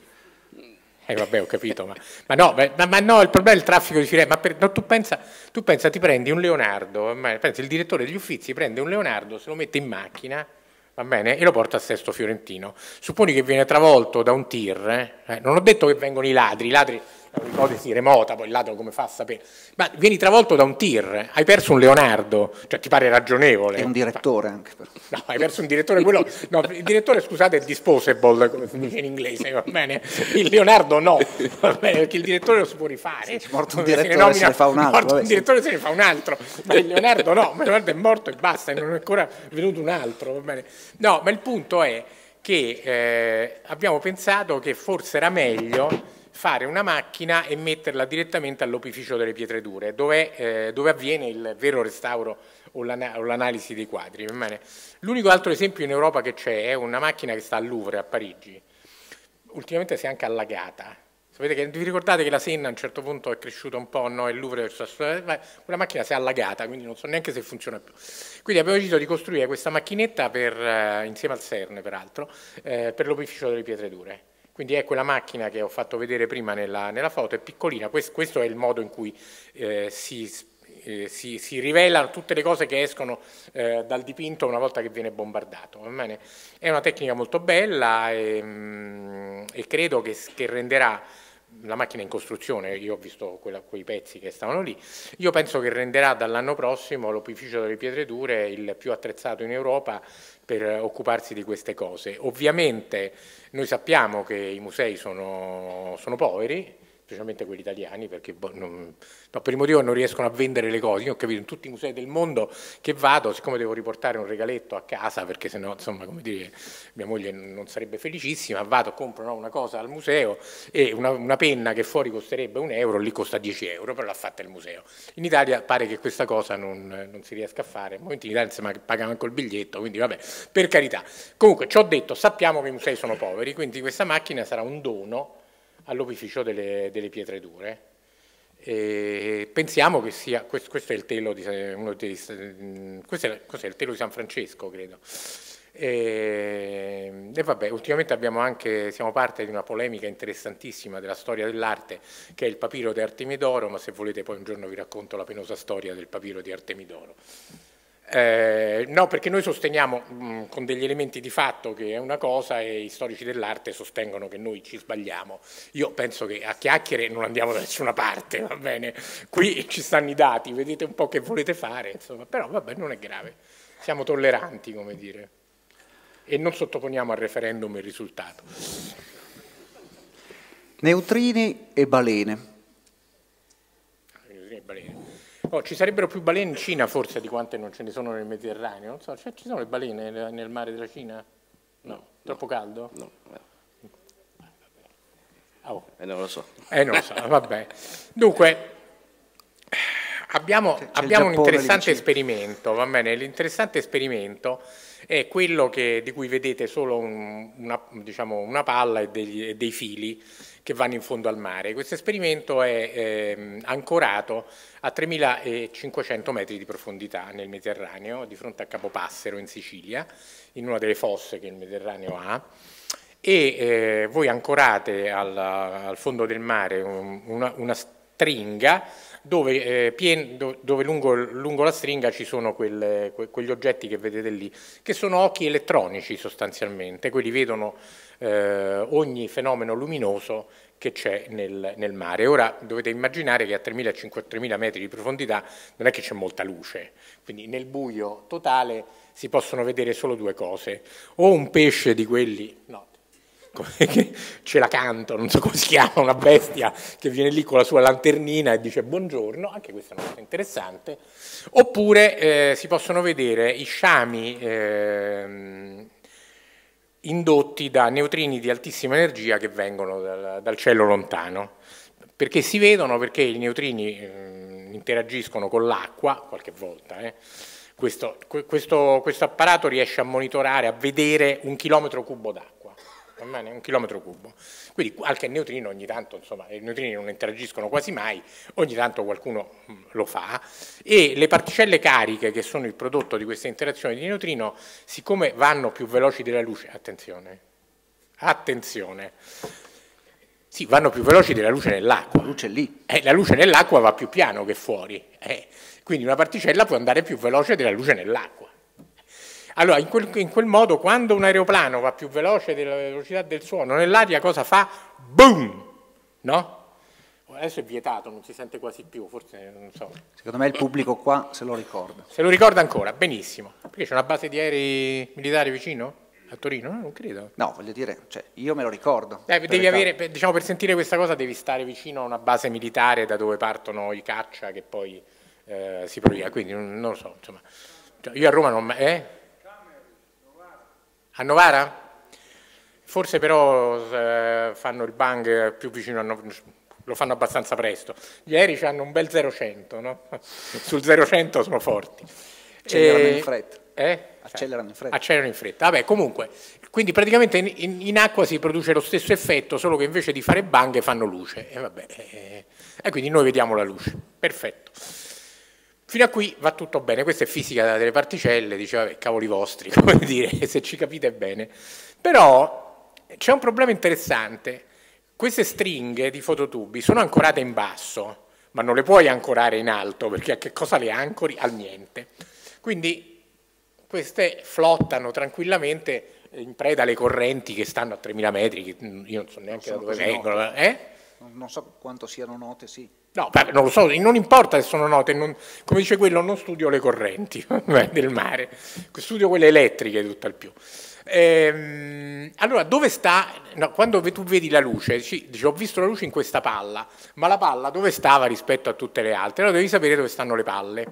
Speaker 1: eh, vabbè, ho capito, ma,
Speaker 2: ma no, ma, ma, no, il problema è il traffico di Firenze. Ma per, no, tu, pensa, tu, pensa, ti prendi un Leonardo, ma, pensa, il direttore degli uffizi prende un Leonardo, se lo mette in macchina, va bene, e lo porta a Sesto Fiorentino. Supponi che viene travolto da un tir, eh? non ho detto che vengono i ladri, i ladri è un'ipotesi remota, poi il ladro come fa a sapere, ma vieni travolto da un tir, hai perso un Leonardo, cioè ti pare ragionevole. E un direttore anche però. No, hai perso un direttore, quello, no, il direttore scusate è disposable, come si dice in inglese, va bene, il Leonardo no, va bene, perché il direttore lo si può rifare. Se morto un direttore se nomina, se ne fa un altro. Morto vabbè, un direttore se ne fa un altro, ma il Leonardo no, ma Leonardo è morto e basta, non è ancora venuto un altro, va bene. No, ma il punto è che eh, abbiamo pensato che forse era meglio fare una macchina e metterla direttamente all'opificio delle pietre dure, dove, eh, dove, avviene il vero restauro o l'analisi dei quadri. L'unico altro esempio in Europa che c'è è una macchina che sta al Louvre a Parigi, ultimamente si è anche allagata. Sapete che, vi ricordate che la Senna a un certo punto è cresciuta un po', no? il Louvre, eh, quella macchina si è allagata, quindi non so neanche se funziona più. Quindi abbiamo deciso di costruire questa macchinetta per, eh, insieme al CERN peraltro, eh, per l'opificio delle pietre dure quindi è quella macchina che ho fatto vedere prima nella, nella foto, è piccolina, questo, questo, è il modo in cui eh, si, eh, si, si, rivelano tutte le cose che escono eh, dal dipinto una volta che viene bombardato. È una tecnica molto bella e, mm, e credo che, che renderà la macchina in costruzione, io ho visto quella, quei pezzi che stavano lì, io penso che renderà dall'anno prossimo l'opificio delle pietre dure il più attrezzato in Europa per occuparsi di queste cose. Ovviamente noi sappiamo che i musei sono, sono poveri, specialmente quelli italiani, perché boh, non, no, per il motivo non riescono a vendere le cose. Io ho capito in tutti i musei del mondo che vado, siccome devo riportare un regaletto a casa, perché sennò, insomma, come dire, mia moglie non sarebbe felicissima, vado, compro no, una cosa al museo e una, una, penna che fuori costerebbe un euro, lì costa 10 euro, però l'ha fatta il museo. In Italia pare che questa cosa non, non si riesca a fare, in Italia insomma, pagano anche il biglietto, quindi vabbè, per carità. Comunque, ci ho detto, sappiamo che i musei sono poveri, quindi questa macchina sarà un dono all'opificio delle, delle, pietre dure. E pensiamo che sia, questo, questo, è il telo di, dei, questo, è, questo è il telo di San Francesco, credo. E, ehm, e, vabbè, ultimamente abbiamo anche, siamo parte di una polemica interessantissima della storia dell'arte che è il papiro di Artemidoro, ma se volete poi un giorno vi racconto la penosa storia del papiro di Artemidoro. Eh, no, perché noi sosteniamo mh, mm, con degli elementi di fatto che è una cosa e i storici dell'arte sostengono che noi ci sbagliamo. Io penso che a chiacchiere non andiamo da nessuna parte, va bene? Qui ci stanno i dati, vedete un po' che volete fare, insomma, però vabbè, non è grave. Siamo tolleranti, come dire, e non sottoponiamo al referendum il risultato.
Speaker 1: Neutrini e balene.
Speaker 2: Neutrini e balene. Oh, ci sarebbero più balene in Cina forse di quante non ce ne sono nel Mediterraneo, non so, cioè, ci sono le balene nel mare della Cina? No, no troppo caldo? No. Ah, oh. Eh non lo so. Eh non lo so, vabbè. Dunque, abbiamo, abbiamo un interessante esperimento, va bene? L'interessante esperimento è quello che, di cui vedete solo un, una, diciamo, una, palla e, degli, dei fili che vanno in fondo al mare. Questo esperimento è eh, ancorato a 3.500 metri di profondità nel Mediterraneo, di fronte a Capopassero in Sicilia, in una delle fosse che il Mediterraneo ha e eh, voi ancorate al, al, fondo del mare un, una, una stringa dove, eh, pien, dove lungo, lungo, la stringa ci sono quel, quegli oggetti che vedete lì, che sono occhi elettronici sostanzialmente, quelli vedono eh, ogni fenomeno luminoso che c'è nel, nel, mare. Ora dovete immaginare che a 3.000-5.000 metri di profondità non è che c'è molta luce, quindi nel buio totale si possono vedere solo due cose, o un pesce di quelli, no, come ce la canto, non so come si chiama, una bestia che viene lì con la sua lanternina e dice buongiorno, anche questa è una cosa interessante, oppure eh, si possono vedere i sciami eh, indotti da neutrini di altissima energia che vengono dal, dal cielo lontano, perché si vedono, perché i neutrini eh, interagiscono con l'acqua, qualche volta, eh. questo, questo, questo apparato riesce a monitorare, a vedere un chilometro cubo d'acqua bene? un chilometro cubo. Quindi qualche neutrino ogni tanto, insomma, i neutrini non interagiscono quasi mai, ogni tanto qualcuno mm, lo fa, e le particelle cariche che sono il prodotto di questa interazione di neutrino, siccome vanno più veloci della luce, attenzione, attenzione, sì, vanno più veloci della luce nell'acqua. La luce lì. Eh, la luce nell'acqua va più piano che fuori. Eh. Quindi una particella può andare più veloce della luce nell'acqua. Allora, in quel, in quel modo, quando un aeroplano va più veloce della velocità del suono nell'aria, cosa fa? Boom! No? Adesso è vietato, non si sente quasi più, forse non so. Secondo me il pubblico qua se lo ricorda. Se lo ricorda ancora, benissimo. Perché c'è una base di aerei militari vicino? A Torino? Eh, non credo. No, voglio dire, cioè, io me lo ricordo. Eh, per, avere, diciamo, per sentire questa cosa devi stare vicino a una base militare da dove partono i caccia che poi eh, si proietta. Quindi non, non, lo so, insomma. Cioè, io a Roma non... Eh? A Novara? Forse però eh, fanno il bang più vicino a Novara, lo fanno abbastanza presto. Gli aerei hanno un bel 0100, no? sul 0100 sono forti. Accelerano e... Eh, in fretta. Eh? Accelerano in fretta. Accelerano in fretta. Vabbè, comunque, quindi praticamente in, in, in, acqua si produce lo stesso effetto, solo che invece di fare bang fanno luce. E, vabbè, eh, eh. e quindi noi vediamo la luce. Perfetto. Fino a qui va tutto bene, questa è fisica delle particelle, dice vabbè, cavoli vostri, come dire, se ci capite bene. Però c'è un problema interessante, queste stringhe di fototubi sono ancorate in basso, ma non le puoi ancorare in alto, perché a che cosa le ancori? Al niente. Quindi queste flottano tranquillamente in preda alle correnti che stanno a 3.000 metri, che io non so neanche non da dove vengono. Eh? Non so quanto siano note, sì. No, non lo so, non importa se sono note, non, come dice quello, non studio le correnti del mare, studio quelle elettriche tutto tutt'al più. Ehm, allora, dove sta, no, quando tu vedi la luce, ci, dici, ho visto la luce in questa palla, ma la palla dove stava rispetto a tutte le altre? Allora devi sapere dove stanno le palle.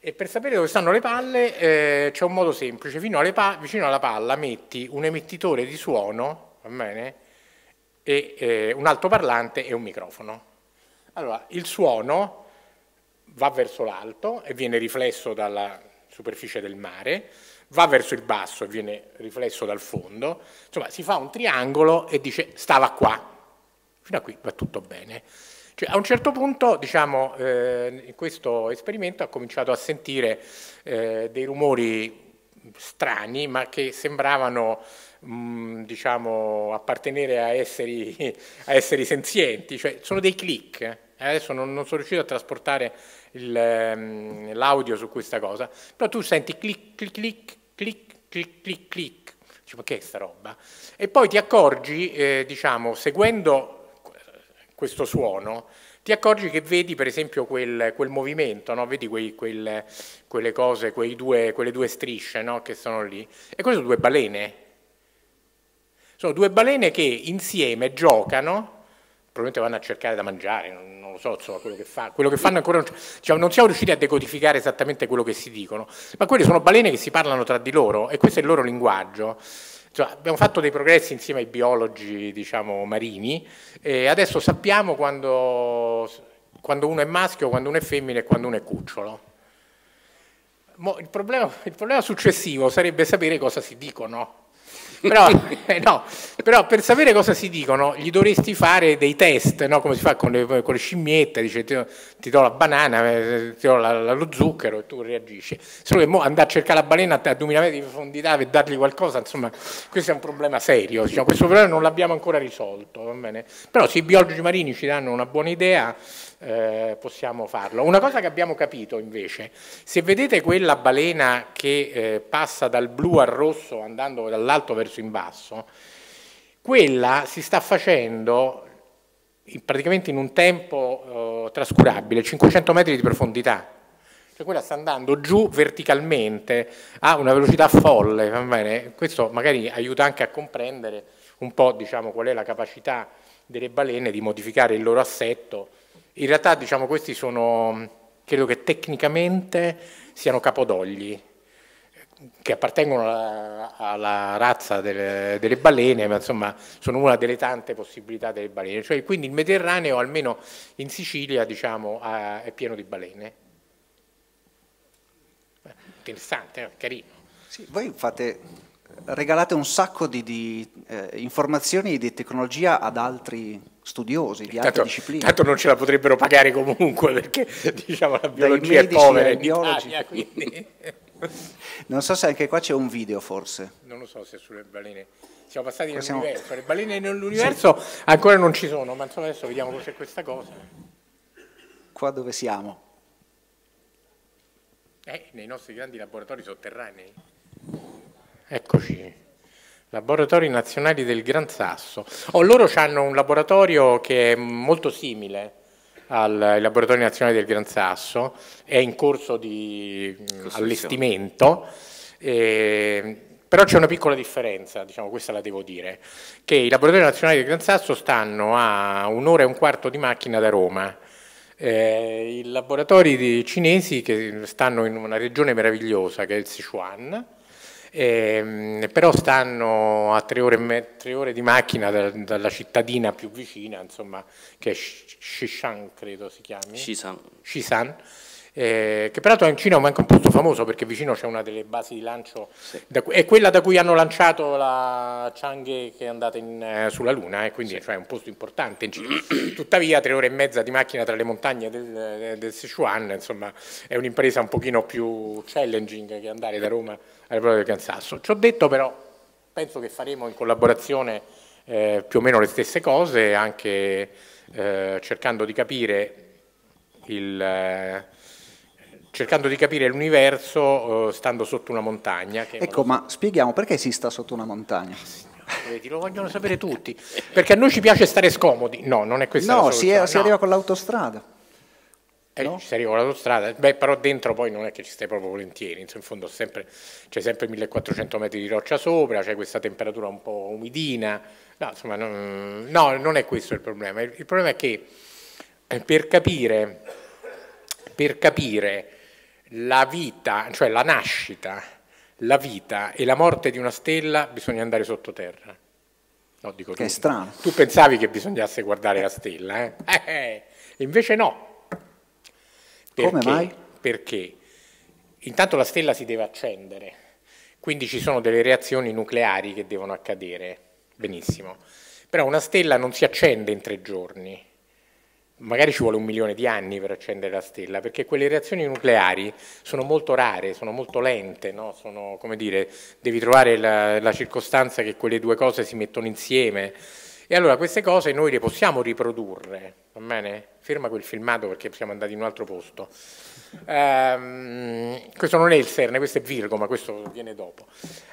Speaker 2: E per sapere dove stanno le palle eh, c'è un modo semplice, pa vicino alla palla metti un emettitore di suono, va bene? E, eh, un altoparlante e un microfono. Allora, il suono va verso l'alto e viene riflesso dalla superficie del mare, va verso il basso e viene riflesso dal fondo, insomma si fa un triangolo e dice stava qua, fino a qui va tutto bene. Cioè, a un certo punto, diciamo, eh, questo esperimento ha cominciato a sentire eh, dei rumori strani, ma che sembravano mm, diciamo, appartenere a esseri, a esseri senzienti, cioè sono dei click eh, adesso non, non sono riuscito a trasportare ehm, l'audio su questa cosa, però tu senti clic, clic, clic, clic, clic, clic, clic, dici ma che è sta roba? E poi ti accorgi, eh, diciamo, seguendo questo suono, ti accorgi che vedi per esempio quel, quel movimento, no? vedi quei, quel, quelle cose, due, quelle due strisce no? che sono lì, e queste sono due balene. Sono due balene che insieme giocano probabilmente vanno a cercare da mangiare, non, non lo so, insomma, quello che, fa, quello che fanno ancora non, cioè, non siamo riusciti a decodificare esattamente quello che si dicono, ma quelle sono balene che si parlano tra di loro e questo è il loro linguaggio. Cioè, abbiamo fatto dei progressi insieme ai biologi diciamo, marini e adesso sappiamo quando, quando, uno è maschio, quando uno è femmina e quando uno è cucciolo. il, problema, il problema successivo sarebbe sapere cosa si dicono però, eh, no, però, per sapere cosa si dicono gli dovresti fare dei test, no? come si fa con le, con le scimmiette, dice ti, ti, do la banana, eh, ti do la, la, lo zucchero e tu reagisci. Solo che andare a cercare la balena a 2000 metri di profondità per dargli qualcosa, insomma questo è un problema serio, diciamo, questo problema non l'abbiamo ancora risolto, però se i biologi marini ci danno una buona idea eh, possiamo farlo. Una cosa che abbiamo capito invece, se vedete quella balena che eh, passa dal blu al rosso andando dall'alto verso in basso, quella si sta facendo in, praticamente in un tempo eh, trascurabile, 500 metri di profondità. Cioè quella sta andando giù verticalmente a una velocità folle, questo magari aiuta anche a comprendere un po' diciamo, qual è la capacità delle balene di modificare il loro assetto in realtà diciamo, questi sono, mm, credo che tecnicamente siano capodogli, che appartengono alla, alla razza delle, delle, balene, ma insomma sono una delle tante possibilità delle balene. Cioè, quindi il Mediterraneo, almeno in Sicilia, diciamo, è pieno di balene. Interessante, eh, carino.
Speaker 1: Sì, voi fate, regalate un sacco di, di eh, informazioni e di tecnologia ad altri studiosi di altre tanto, discipline. Tanto
Speaker 2: non ce la potrebbero pagare
Speaker 1: comunque perché diciamo, la biologia è povera eh, in biologi.
Speaker 2: Italia. Quindi.
Speaker 1: non so se anche qua c'è un video forse.
Speaker 2: Non lo so se sulle balene. Siamo passati Possiamo... nell'universo, le balene nell'universo sì. ancora non ci sono, ma insomma adesso vediamo cos'è questa cosa. Qua dove siamo? Eh, nei nostri grandi laboratori sotterranei. Eccoci. Laboratori Nazionali del Gran Sasso. Oh, loro hanno un laboratorio che è molto simile al Laboratorio Nazionale del Gran Sasso, è in corso di mm, allestimento, eh, però c'è una piccola differenza, diciamo, questa la devo dire, che i Laboratori Nazionali del Gran Sasso stanno a un'ora e un quarto di macchina da Roma, eh, i laboratori cinesi che stanno in una regione meravigliosa che è il Sichuan, eh, però stanno a tre ore, tre ore di macchina da, dalla cittadina più vicina, insomma, che è Shishan, credo si chiami. Shisan. Shisan eh, che peraltro è in Cina è anche un posto famoso perché vicino c'è una delle basi di lancio, sì. da, è quella da cui hanno lanciato la Chang'e che è andata in, eh, sulla Luna, eh, quindi sì. cioè, è un posto importante in Cina. Tuttavia tre ore e mezza di macchina tra le montagne del, eh, del Sichuan, insomma è un'impresa un pochino più challenging che andare da Roma all'aeroporto del Cansasso. Ci ho detto però, penso che faremo in collaborazione eh, più o meno le stesse cose, anche eh, cercando di capire il, eh, cercando di capire l'universo eh, stando sotto una montagna. ecco, ma so. spieghiamo perché si sta sotto una montagna? Vedi, eh, eh, lo vogliono sapere tutti, perché a noi ci piace stare scomodi. No, non è questa no, si, è, no. si arriva con l'autostrada. Eh, no? Ci arriva con l'autostrada, beh, però dentro poi non è che ci stai proprio volentieri, in fondo sempre, c'è sempre 1400 metri di roccia sopra, c'è questa temperatura un po' umidina, no, insomma, non, no, non è questo il problema. Il, il problema è che eh, per capire, per capire la vita, cioè la nascita, la vita e la morte di una stella bisogna andare sottoterra. No, dico che tu, è strano. Tu pensavi che bisognasse guardare la stella, eh? eh? eh invece no. Perché? Come mai? Perché intanto la stella si deve accendere, quindi ci sono delle reazioni nucleari che devono accadere. Benissimo. Però una stella non si accende in tre giorni, magari ci vuole un milione di anni per accendere la stella, perché quelle reazioni nucleari sono molto rare, sono molto lente, no? sono, come dire, devi trovare la, la circostanza che quelle due cose si mettono insieme. E allora queste cose noi le possiamo riprodurre, va bene? Ferma quel filmato perché siamo andati in un altro posto. Ehm, questo non è il CERN, questo è Virgo, ma questo viene dopo.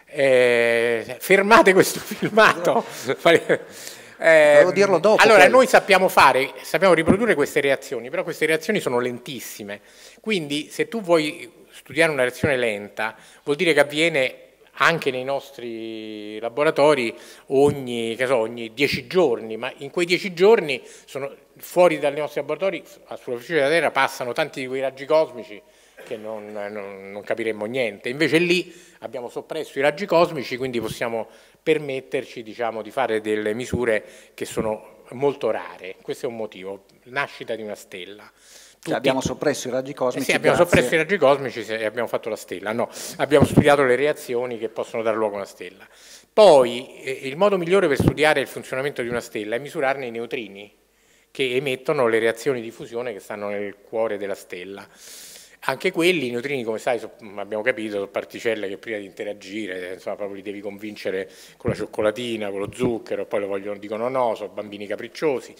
Speaker 2: Ehm, fermate questo filmato. Devo eh, dirlo dopo. Allora, quello. noi sappiamo fare, sappiamo riprodurre queste reazioni, però queste reazioni sono lentissime. Quindi, se tu vuoi studiare una reazione lenta, vuol dire che avviene anche nei nostri laboratori ogni, so, ogni, 10 giorni, ma in quei 10 giorni sono, fuori dai nostri laboratori, sulla superficie della Terra, passano tanti di quei raggi cosmici che non, non, non capiremmo niente. Invece lì abbiamo soppresso i raggi cosmici, quindi possiamo permetterci diciamo, di fare delle misure che sono molto rare. Questo è un motivo, nascita di una stella. Cioè, Tutti... Abbiamo soppresso i raggi cosmici. Eh sì, abbiamo grazie. soppresso i raggi cosmici e abbiamo fatto la stella. No, abbiamo studiato le reazioni che possono dar luogo a una stella. Poi eh, il modo migliore per studiare il funzionamento di una stella è misurarne i neutrini che emettono le reazioni di fusione che stanno nel cuore della stella. Anche quelli, i neutrini, come sai, mm, abbiamo capito, sono particelle che prima di interagire, eh, insomma, proprio li devi convincere con la cioccolatina, con lo zucchero, poi lo vogliono, dicono no, sono bambini capricciosi.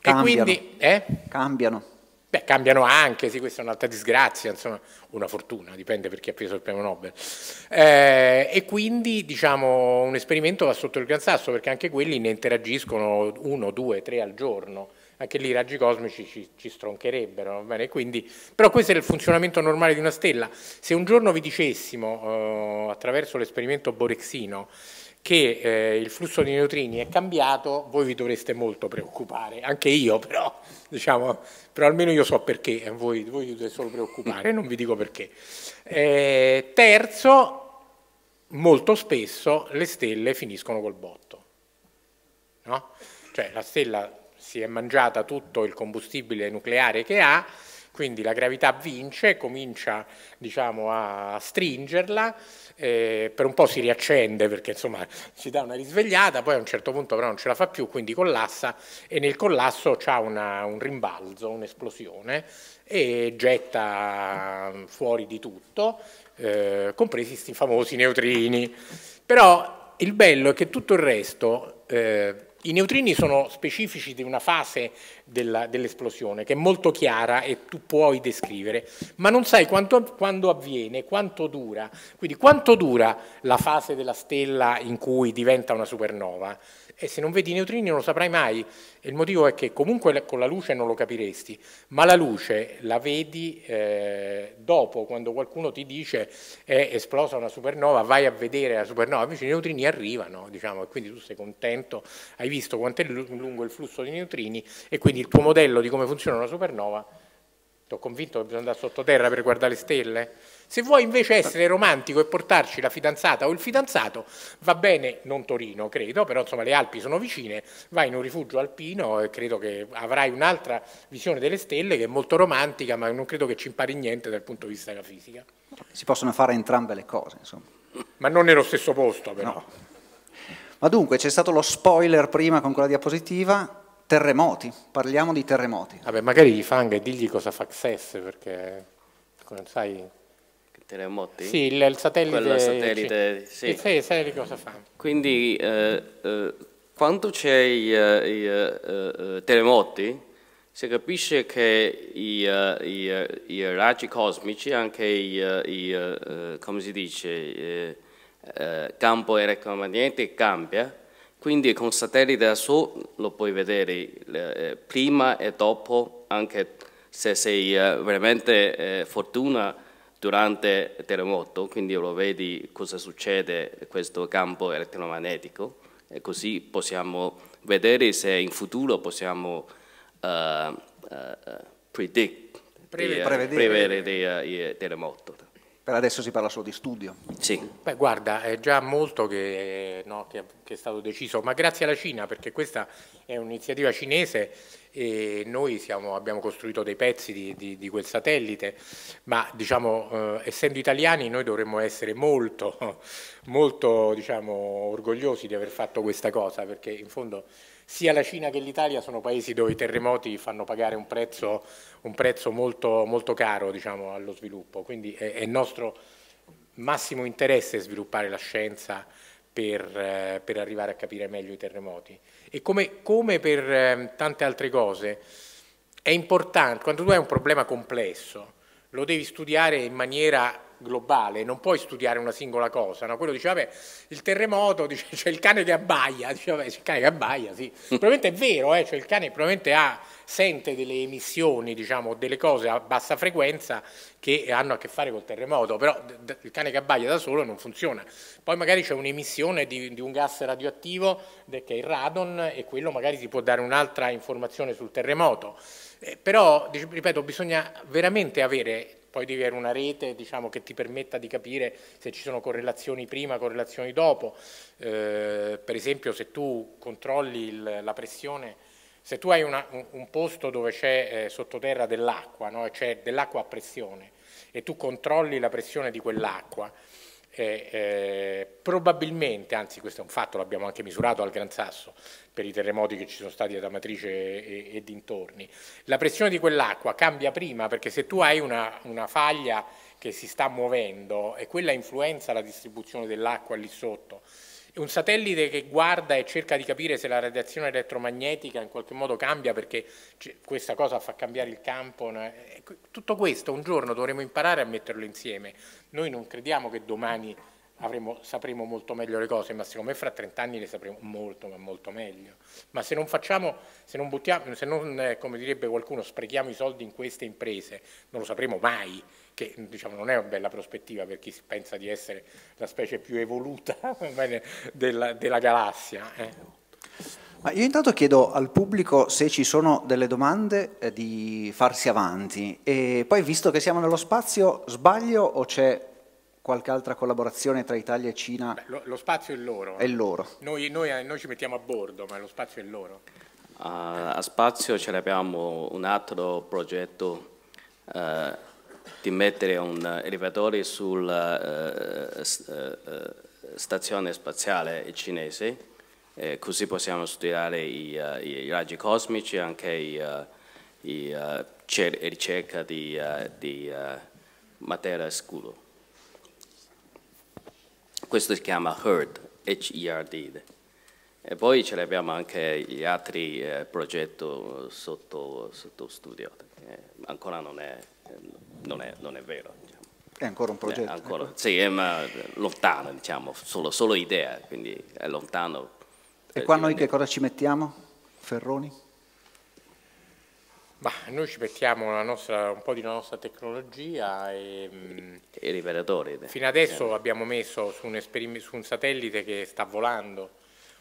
Speaker 2: Cambiano. E quindi... Eh? Cambiano. Beh, cambiano anche, sì, questa è un'altra disgrazia, insomma, una fortuna, dipende per chi ha preso il premio Nobel. Eh, e quindi, diciamo, un esperimento va sotto il gran sasso, perché anche quelli ne interagiscono uno, due, tre al giorno anche lì i raggi cosmici ci, ci stroncherebbero, Quindi, però questo è il funzionamento normale di una stella. Se un giorno vi dicessimo, eh, attraverso l'esperimento borexino, che eh, il flusso di neutrini è cambiato, voi vi dovreste molto preoccupare, anche io però, diciamo, però almeno io so perché, eh, voi, vi dovete solo preoccupare, eh. non vi dico perché. Eh, terzo, molto spesso le stelle finiscono col botto, no? Cioè la stella si è mangiata tutto il combustibile nucleare che ha, quindi la gravità vince, comincia diciamo, a stringerla, eh, per un po' si riaccende perché insomma ci dà una risvegliata, poi a un certo punto però non ce la fa più, quindi collassa e nel collasso c'è un rimbalzo, un'esplosione e getta fuori di tutto, eh, compresi questi famosi neutrini. Però il bello è che tutto il resto... Eh, i neutrini sono specifici di una fase dell'esplosione, dell che è molto chiara e tu puoi descrivere, ma non sai quanto, quando avviene, quanto dura. Quindi quanto dura la fase della stella in cui diventa una supernova? E se non vedi i neutrini non lo saprai mai. E il motivo è che comunque con la luce non lo capiresti, ma la luce la vedi eh, dopo, quando qualcuno ti dice è eh, esplosa una supernova, vai a vedere la supernova, invece i neutrini arrivano, diciamo, e quindi tu sei contento, hai visto quanto è lungo il flusso di neutrini e quindi il tuo modello di come funziona una supernova, ti ho convinto che bisogna andare sottoterra per guardare le stelle? Se vuoi invece essere romantico e portarci la fidanzata o il fidanzato, va bene, non Torino credo, però insomma le Alpi sono vicine, vai in un rifugio alpino e credo che avrai un'altra visione delle stelle che è molto romantica, ma non credo che ci impari niente dal punto di vista della fisica.
Speaker 1: Si possono fare entrambe le cose, insomma.
Speaker 2: Ma non nello stesso posto, però. No.
Speaker 1: Ma dunque, c'è stato lo spoiler prima con quella diapositiva, Terremoti, parliamo di terremoti.
Speaker 2: Vabbè, magari gli fanga e digli cosa fa XS perché come sai. Terremoti? Sì, il, il satellite. Quello satellite, sì. Sai, sai cosa fa.
Speaker 3: Quindi eh, eh, quando c'è i, eh, i eh, eh, terremoti si capisce che i, eh, i, i raggi cosmici, anche i, come si dice, campo elettromagnetico cambia quindi con satellite da su lo puoi vedere eh, prima e dopo, anche se sei eh, veramente eh, fortuna durante il terremoto, quindi lo vedi cosa succede in questo campo elettromagnetico e così possiamo vedere se in futuro possiamo uh, uh, predict, prevedere, prevedere, prevedere il terremoto.
Speaker 2: Per adesso si parla solo di studio. Sì. Beh, guarda, è già molto che, no, che, che è stato deciso, ma grazie alla Cina, perché questa è un'iniziativa cinese e noi siamo, abbiamo costruito dei pezzi di, di, di quel satellite, ma diciamo, eh, essendo italiani noi dovremmo essere molto, molto diciamo, orgogliosi di aver fatto questa cosa, perché in fondo sia la Cina che l'Italia sono paesi dove i terremoti fanno pagare un prezzo, un prezzo molto, molto, caro diciamo, allo sviluppo, quindi è, è, nostro massimo interesse sviluppare la scienza per, eh, per arrivare a capire meglio i terremoti. E come, come per eh, tante altre cose, è importante, quando tu hai un problema complesso, lo devi studiare in maniera globale, non puoi studiare una singola cosa, no? quello diceva, vabbè, il terremoto, dice, c'è il cane che abbaia, dice, vabbè, c'è il cane che abbaia, sì, mm. probabilmente è vero, eh? cioè, il cane probabilmente ha, sente delle emissioni, diciamo, delle cose a bassa frequenza che hanno a che fare col terremoto, però il cane che abbaia da solo non funziona, poi magari c'è un'emissione di, di, un gas radioattivo che è il radon e quello magari si può dare un'altra informazione sul terremoto, eh, però, ripeto, bisogna veramente avere poi devi avere una rete diciamo, che ti permetta di capire se ci sono correlazioni prima, correlazioni dopo. Eh, per esempio se tu controlli il, la pressione, se tu hai una, un, un, posto dove c'è eh, sottoterra dell'acqua, no? c'è dell'acqua a pressione, e tu controlli la pressione di quell'acqua, eh, probabilmente, anzi questo è un fatto, l'abbiamo anche misurato al Gran Sasso per i terremoti che ci sono stati ad Amatrice e, e dintorni, la pressione di quell'acqua cambia prima perché se tu hai una, una faglia che si sta muovendo e quella influenza la distribuzione dell'acqua lì sotto, un satellite che guarda e cerca di capire se la radiazione elettromagnetica in qualche modo cambia perché questa cosa fa cambiare il campo. Eh, ecco, tutto questo un giorno dovremo imparare a metterlo insieme. Noi non crediamo che domani avremo, sapremo molto meglio le cose, ma secondo me fra 30 anni le sapremo molto, ma molto meglio. Ma se non facciamo, se non buttiamo, se non, eh, come direbbe qualcuno, sprechiamo i soldi in queste imprese, non lo sapremo mai che diciamo, non è una bella prospettiva per chi pensa di essere la specie più evoluta della, della galassia. Eh.
Speaker 1: Ma io intanto chiedo al pubblico se ci sono delle domande eh, di farsi avanti e poi visto che siamo nello spazio sbaglio o c'è qualche altra collaborazione
Speaker 2: tra Italia e Cina? Beh, lo, lo, spazio è loro. È loro. Noi, noi, noi, ci mettiamo a bordo, ma lo spazio è loro.
Speaker 3: Uh, a spazio ce l'abbiamo un altro progetto uh, di mettere un elevatore sulla eh, eh, eh, stazione spaziale cinese, così possiamo studiare i, i, raggi cosmici, e anche i, i ricerca di, di materia scuro. Questo si chiama HERD, H-E-R-D. E poi ce ne abbiamo anche gli altri eh, progetti sotto, sotto studio, ancora non è non è, non è vero. Diciamo.
Speaker 1: È ancora un progetto. Ancora, ecco.
Speaker 3: sì, è ma, lontano, diciamo, solo, solo idea, quindi è lontano.
Speaker 1: E qua noi che cosa ci mettiamo, Ferroni?
Speaker 3: Ma noi ci mettiamo nostra,
Speaker 2: un po' di nostra tecnologia e, mm,
Speaker 3: I rivelatori. Eh, fino adesso sì. Diciamo.
Speaker 2: abbiamo messo su un, su un, satellite che sta volando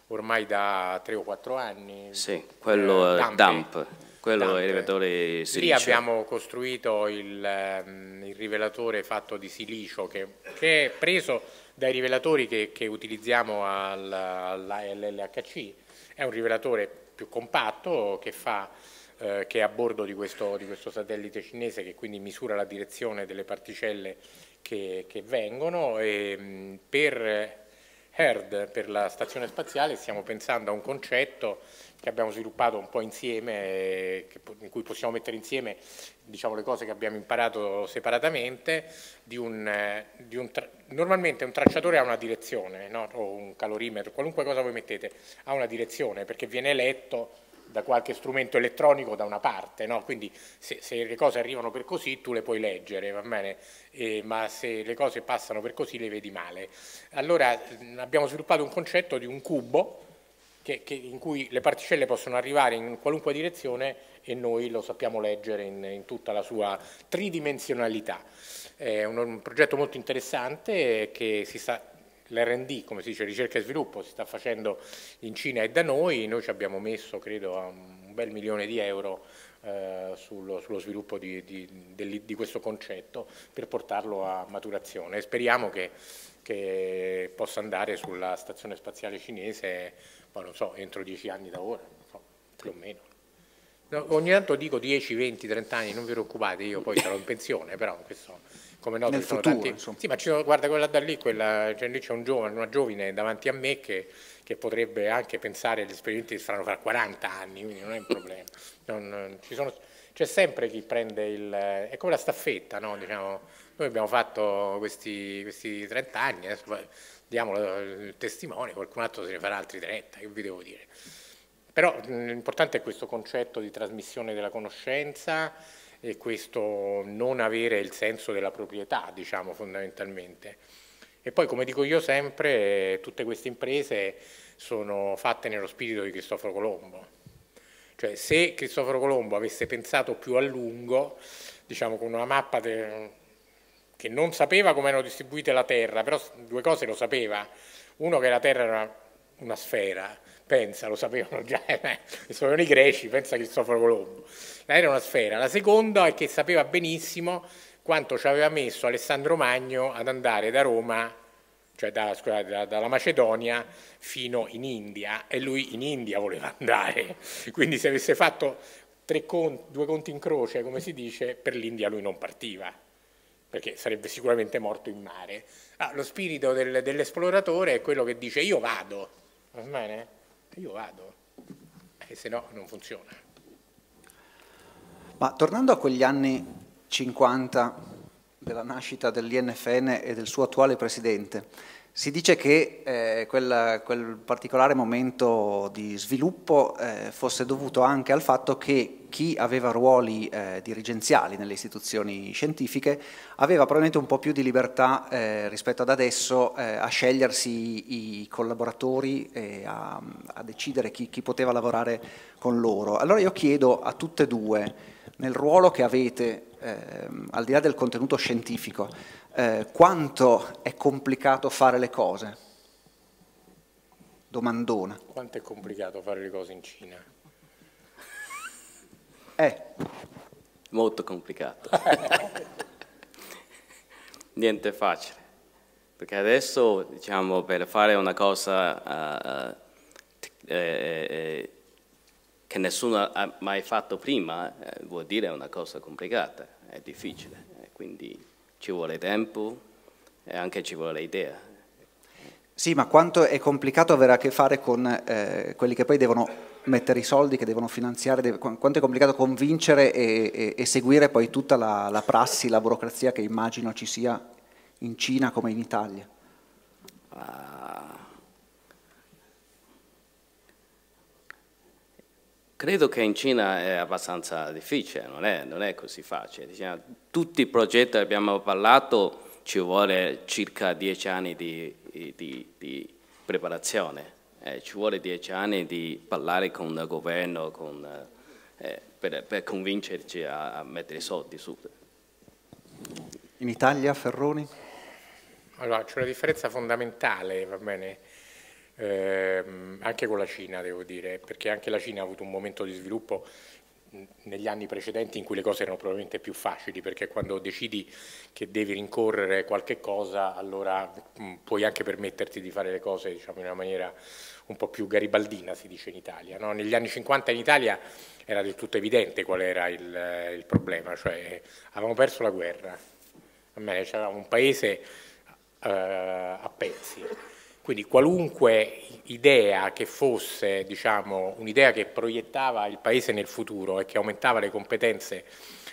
Speaker 2: ormai da 3 o 4 anni.
Speaker 3: Sì, quello eh, eh Dump. Dump quello Dante. è il rivelatore silicio. Lì abbiamo
Speaker 2: costruito il, ehm, il rivelatore fatto di silicio che, che, è preso dai rivelatori che, che utilizziamo all'LHC, è un rivelatore più compatto che fa eh, che è a bordo di questo, di questo, satellite cinese che quindi misura la direzione delle particelle che, che vengono e mm, per HERD, per la stazione spaziale, stiamo pensando a un concetto che abbiamo sviluppato un po' insieme, in cui possiamo mettere insieme diciamo, le cose che abbiamo imparato separatamente. Di un, di un normalmente un tracciatore ha una direzione, no? o un calorimetro, qualunque cosa voi mettete ha una direzione perché viene letto da qualche strumento elettronico da una parte, no? quindi se, se, le cose arrivano per così tu le puoi leggere, va bene? E, ma se le cose passano per così le vedi male. Allora abbiamo sviluppato un concetto di un cubo che, che in cui le particelle possono arrivare in qualunque direzione e noi lo sappiamo leggere in, in tutta la sua tridimensionalità. È un, un progetto molto interessante che si sta l'R&D, come si dice ricerca e sviluppo, si sta facendo in Cina e da noi, noi ci abbiamo messo credo un bel milione di euro eh, sullo, sullo, sviluppo di, di, di, questo concetto per portarlo a maturazione. Speriamo che, che possa andare sulla stazione spaziale cinese poi non so, entro dieci anni da ora, so, più o meno. No, ogni tanto dico 10, 20, 30 anni, non vi preoccupate, io poi sarò in pensione, però questo, come noto Nel sono futuro, tanti... Insomma. Sì, ma sono, guarda quella da lì, quella, cioè, lì c'è un giovane, una giovine davanti a me che, che potrebbe anche pensare agli esperimenti che saranno fra 40 anni, quindi non è un problema. Non, sono, c'è sempre chi prende il... è come la staffetta, no? diciamo, noi abbiamo fatto questi, questi 30 anni, adesso diamo il testimone, qualcun altro se ne farà altri 30, che vi devo dire. Però l'importante è questo concetto di trasmissione della conoscenza e questo non avere il senso della proprietà, diciamo fondamentalmente. E poi, come dico io sempre, tutte queste imprese sono fatte nello spirito di Cristoforo Colombo. Cioè, se Cristoforo Colombo avesse pensato più a lungo, diciamo con una mappa che non sapeva come erano distribuite la Terra, però due cose lo sapeva. Uno che la Terra era una sfera, pensa, lo sapevano già, eh, eh i greci, pensa Cristoforo Colombo. Era una sfera. La seconda è che sapeva benissimo quanto ci aveva messo Alessandro Magno ad andare da Roma, cioè da, scusate, da, dalla Macedonia fino in India, e lui in India voleva andare. Quindi se avesse fatto conti, due conti in croce, come si dice, per l'India lui non partiva perché sarebbe sicuramente morto in mare. Ah, lo spirito del, dell'esploratore è quello che dice io vado, va bene? Io vado, e se no non funziona.
Speaker 1: Ma tornando a quegli anni 50 della nascita dell'INFN e del suo attuale presidente, si dice che eh, quel, quel, particolare momento di sviluppo eh, fosse dovuto anche al fatto che chi aveva ruoli eh, dirigenziali nelle istituzioni scientifiche aveva probabilmente un po' più di libertà eh, rispetto ad adesso eh, a scegliersi i collaboratori e a, a decidere chi, chi poteva lavorare con loro. Allora io chiedo a tutte e due, nel ruolo che avete, ehm, al di là del contenuto scientifico, eh, quanto è complicato fare le cose? Domandona.
Speaker 2: Quanto è complicato fare le cose in Cina?
Speaker 3: Eh. Molto complicato. Niente facile. Perché adesso, diciamo, per fare una cosa uh, eh, che nessuno ha mai fatto prima, eh, vuol dire una cosa complicata, è difficile. Eh, quindi ci vuole tempo e anche ci vuole idea.
Speaker 1: Sì, ma quanto è complicato avere a che fare con eh, quelli che poi devono mettere i soldi, che devono finanziare, deve, quanto è complicato convincere e, e, e seguire poi tutta la, la prassi, la burocrazia che immagino ci sia in Cina come in Italia?
Speaker 3: Uh, Credo che in Cina è abbastanza difficile, non è, non è così facile. Diciamo, tutti i progetti che abbiamo parlato ci vuole circa dieci anni di, di, di preparazione, eh, ci vuole dieci anni di parlare con il governo con, eh, per, per, convincerci a, a mettere soldi su. In Italia, Ferroni?
Speaker 2: Allora, c'è una differenza fondamentale, va bene? eh, anche con la Cina devo dire, perché anche la Cina ha avuto un momento di sviluppo negli anni precedenti in cui le cose erano probabilmente più facili, perché quando decidi che devi rincorrere qualche cosa, allora mh, puoi anche permetterti di fare le cose diciamo, in una maniera un po' più garibaldina, si dice in Italia. No? Negli anni 50 in Italia era del tutto evidente qual era il, il problema, cioè avevamo perso la guerra, c'era un paese eh, a pezzi quindi qualunque idea che fosse diciamo, un'idea che proiettava il Paese nel futuro e che aumentava le competenze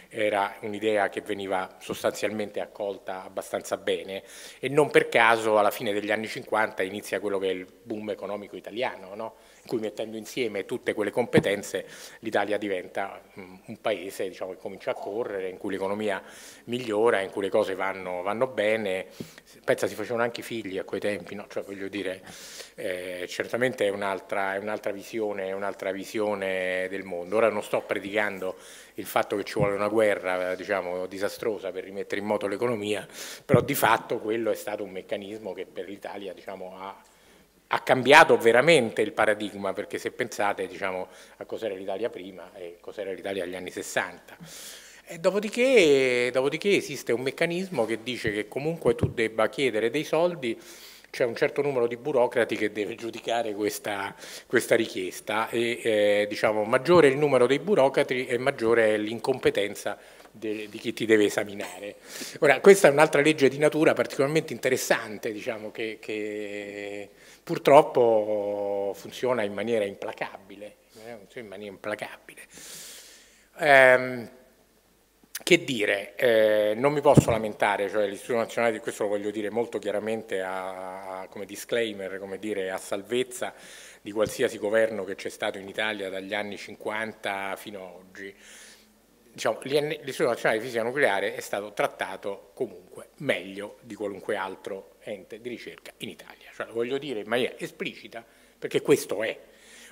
Speaker 2: era un'idea che veniva sostanzialmente accolta abbastanza bene e non per caso alla fine degli anni 50 inizia quello che è il boom economico italiano, no? cui mettendo insieme tutte quelle competenze l'Italia diventa mm, un paese diciamo, che comincia a correre, in cui l'economia migliora, in cui le cose vanno, vanno, bene, pensa si facevano anche i figli a quei tempi, no? cioè, voglio dire, eh, certamente è un'altra, è un'altra visione, un'altra visione del mondo. Ora non sto predicando il fatto che ci vuole una guerra diciamo, disastrosa per rimettere in moto l'economia, però di fatto quello è stato un meccanismo che per l'Italia diciamo, ha ha cambiato veramente il paradigma, perché se pensate diciamo, a cos'era l'Italia prima e cos'era l'Italia agli anni 60. Dopodiché, dopodiché, esiste un meccanismo che dice che comunque tu debba chiedere dei soldi, c'è un certo numero di burocrati che deve giudicare questa, questa richiesta e eh, diciamo, maggiore è il numero dei burocrati e maggiore è l'incompetenza di chi ti deve esaminare. Ora, questa è un'altra legge di natura particolarmente interessante, diciamo, che, che purtroppo funziona in maniera implacabile, eh, funziona in maniera implacabile. Eh, che dire, eh, non mi posso lamentare, cioè l'Istituto Nazionale di questo lo voglio dire molto chiaramente a, a, come disclaimer, come dire, a salvezza di qualsiasi governo che c'è stato in Italia dagli anni 50 fino ad oggi. Diciamo, L'Istituto Nazionale di Fisica Nucleare è stato trattato comunque meglio di qualunque altro governo ente di ricerca in Italia. Cioè, lo voglio dire in maniera esplicita perché questo è.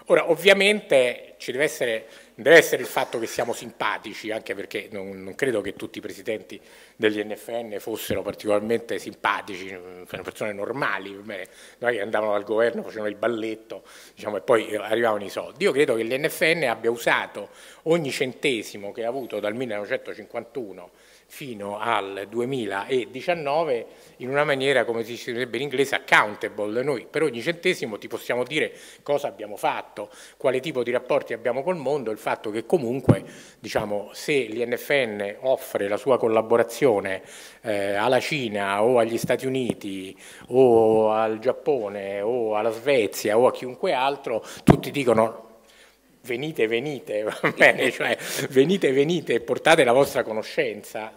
Speaker 2: Ora, ovviamente ci deve essere, deve essere il fatto che siamo simpatici, anche perché non, non, credo che tutti i presidenti degli NFN fossero particolarmente simpatici, sono eh, persone normali, noi andavano al governo, facevano il balletto diciamo, e poi eh, arrivavano i soldi. Io credo che l'NFN abbia usato ogni centesimo che ha avuto dal 1951 fino al 2019 in una maniera, come si direbbe in inglese, accountable. Noi per ogni centesimo ti possiamo dire cosa abbiamo fatto, quale tipo di rapporti abbiamo col mondo, il fatto che comunque diciamo, se l'INFN offre la sua collaborazione eh, alla Cina o agli Stati Uniti o al Giappone o alla Svezia o a chiunque altro, tutti dicono venite, venite, va bene, cioè venite, venite e portate la vostra conoscenza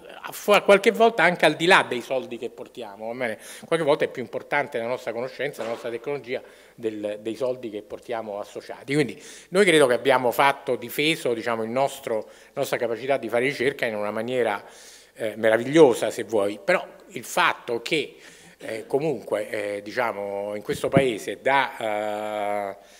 Speaker 2: qualche volta anche al di là dei soldi che portiamo, qualche volta è più importante la nostra conoscenza, la nostra tecnologia del, dei soldi che portiamo associati. Quindi noi credo che abbiamo fatto, difeso diciamo, nostro, la nostra capacità di fare ricerca in una maniera eh, meravigliosa se vuoi, però il fatto che eh, comunque eh, diciamo, in questo paese da... Eh,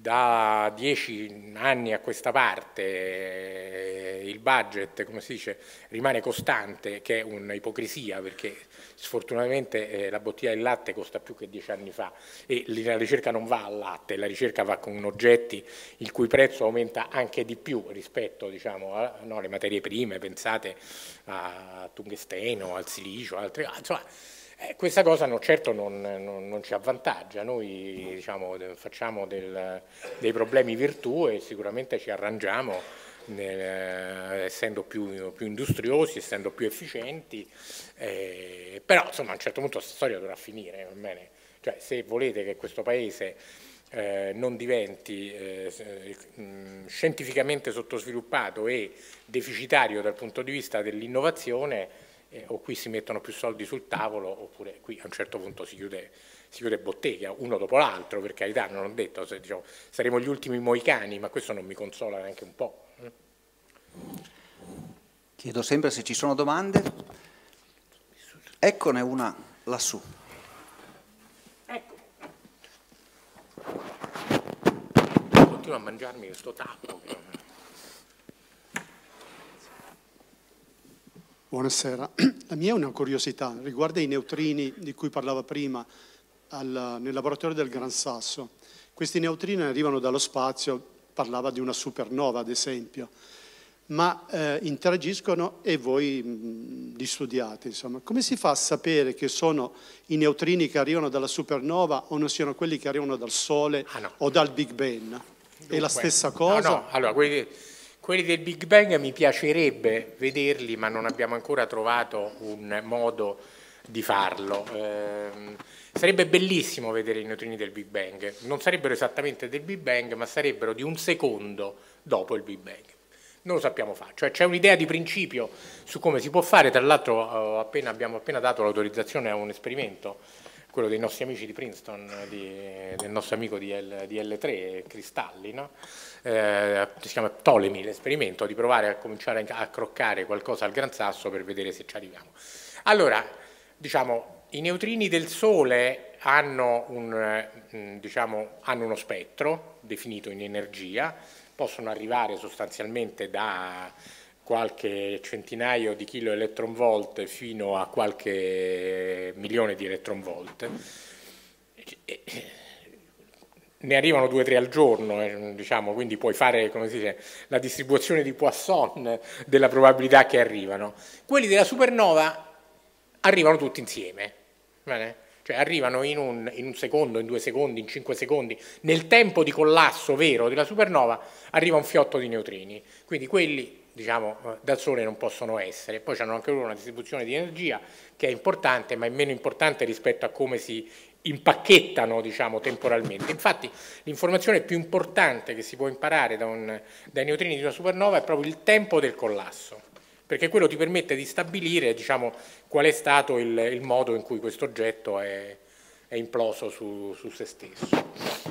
Speaker 2: da dieci anni a questa parte eh, il budget, come si dice, rimane costante, che è un'ipocrisia perché sfortunatamente eh, la bottiglia del latte costa più che dieci anni fa e la ricerca non va al latte, la ricerca va con oggetti il cui prezzo aumenta anche di più rispetto diciamo, alle materie prime, pensate a tungsteno, al silicio, altri, ah, insomma, eh, questa cosa no, certo non, non, non, ci avvantaggia, noi diciamo, facciamo del, dei problemi virtù e sicuramente ci arrangiamo nel, eh, essendo più, più, industriosi, essendo più efficienti, eh, però insomma a un certo punto questa storia dovrà finire, cioè, se volete che questo Paese eh, non diventi eh, eh scientificamente sottosviluppato e deficitario dal punto di vista dell'innovazione, eh, o qui si mettono più soldi sul tavolo oppure qui a un certo punto si chiude, si chiude bottega uno dopo l'altro, per carità, non ho detto, se, diciamo, saremo gli ultimi moicani, ma questo non mi consola neanche un po'. Eh.
Speaker 1: Chiedo sempre se ci sono domande. Eccone una lassù. Ecco.
Speaker 2: Continuo a mangiarmi questo tappo. Buonasera. La mia è una curiosità, riguardo ai neutrini di cui parlava prima al, nel laboratorio del Gran Sasso. Questi neutrini arrivano dallo spazio, parlava di una supernova ad esempio, ma eh, interagiscono e voi mh, mm, li studiate. Insomma. Come si fa a sapere che sono i neutrini che arrivano dalla supernova o non siano quelli che arrivano dal Sole ah, no. o dal Big Bang? Dunque, è la stessa cosa? No, no. Allora, quelli che... Quelli del Big Bang mi piacerebbe vederli, ma non abbiamo ancora trovato un modo di farlo. Eh, sarebbe bellissimo vedere i neutrini del Big Bang. Non sarebbero esattamente del Big Bang, ma sarebbero di un secondo dopo il Big Bang. Non lo sappiamo fare, cioè c'è un'idea di principio su come si può fare, tra l'altro eh, abbiamo appena dato l'autorizzazione a un esperimento quello dei nostri amici di Princeton, di, del nostro amico di, L, 3 Cristalli, no? eh, si chiama Ptolemy l'esperimento, di provare a cominciare a croccare qualcosa al Gran Sasso per vedere se ci arriviamo. Allora, diciamo, i neutrini del Sole hanno, un, mm, diciamo, hanno uno spettro definito in energia, possono arrivare sostanzialmente da qualche centinaio di kilo elettronvolt fino a qualche milione di elettronvolt. Eh, ne arrivano due o tre al giorno, eh, diciamo, quindi puoi fare dice, la distribuzione di Poisson della probabilità che arrivano. Quelli della supernova arrivano tutti insieme, cioè arrivano in un, in un secondo, in due secondi, in cinque secondi. Nel tempo di collasso vero della supernova arriva un fiotto di neutrini, quindi quelli diciamo, eh, dal sole non possono essere. Poi hanno anche loro una distribuzione di energia che è importante, ma è meno importante rispetto a come si impacchettano diciamo, temporalmente. Infatti l'informazione più importante che si può imparare da un, dai neutrini di una supernova è proprio il tempo del collasso, perché quello ti permette di stabilire diciamo, qual è stato il, il, modo in cui questo oggetto è, è imploso su, su se stesso.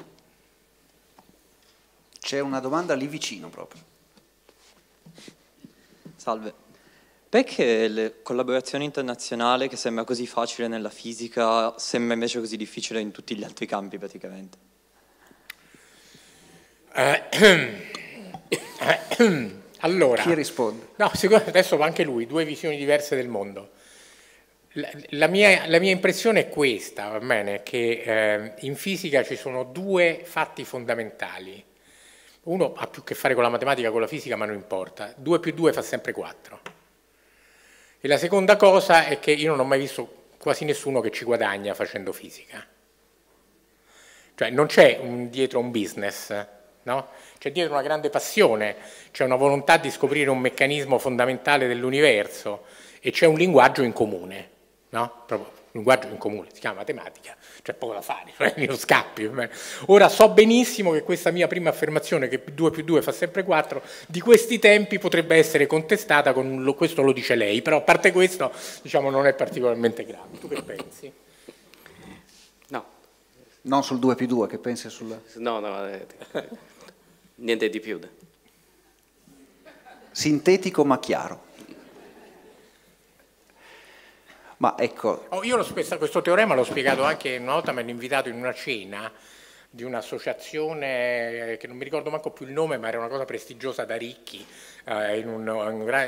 Speaker 1: C'è una domanda lì vicino proprio. Salve. Perché
Speaker 2: la collaborazione internazionale che sembra così facile nella fisica sembra invece così difficile in tutti gli altri campi praticamente? Eh, allora, Chi risponde? No, adesso va anche lui, due visioni diverse del mondo. La, la, mia, la mia, impressione è questa, va bene, che eh, in fisica ci sono due fatti fondamentali uno ha più a che fare con la matematica, con la fisica, ma non importa. 2 più 2 fa sempre 4. E la seconda cosa è che io non ho mai visto quasi nessuno che ci guadagna facendo fisica. Cioè non c'è dietro un business, no? C'è dietro una grande passione, c'è una volontà di scoprire un meccanismo fondamentale dell'universo e c'è un linguaggio in comune, no? Proprio linguaggio in comune, si chiama matematica, c'è poco da fare, non è uno scappi. Eh. Ora so benissimo che questa mia prima affermazione, che 2 più 2 fa sempre 4, di questi tempi potrebbe essere contestata con un, questo lo dice lei, però a parte questo diciamo, non è particolarmente grave.
Speaker 3: Tu che pensi? No.
Speaker 2: Non sul 2 più 2, che pensi sul...
Speaker 3: No, no, eh, niente di più.
Speaker 1: Sintetico ma chiaro. Ma ecco...
Speaker 2: Oh, io spesso, questo teorema l'ho spiegato anche una volta, mi hanno invitato in una cena di un'associazione eh, che non mi ricordo manco più il nome, ma era una cosa prestigiosa da ricchi eh, in, un,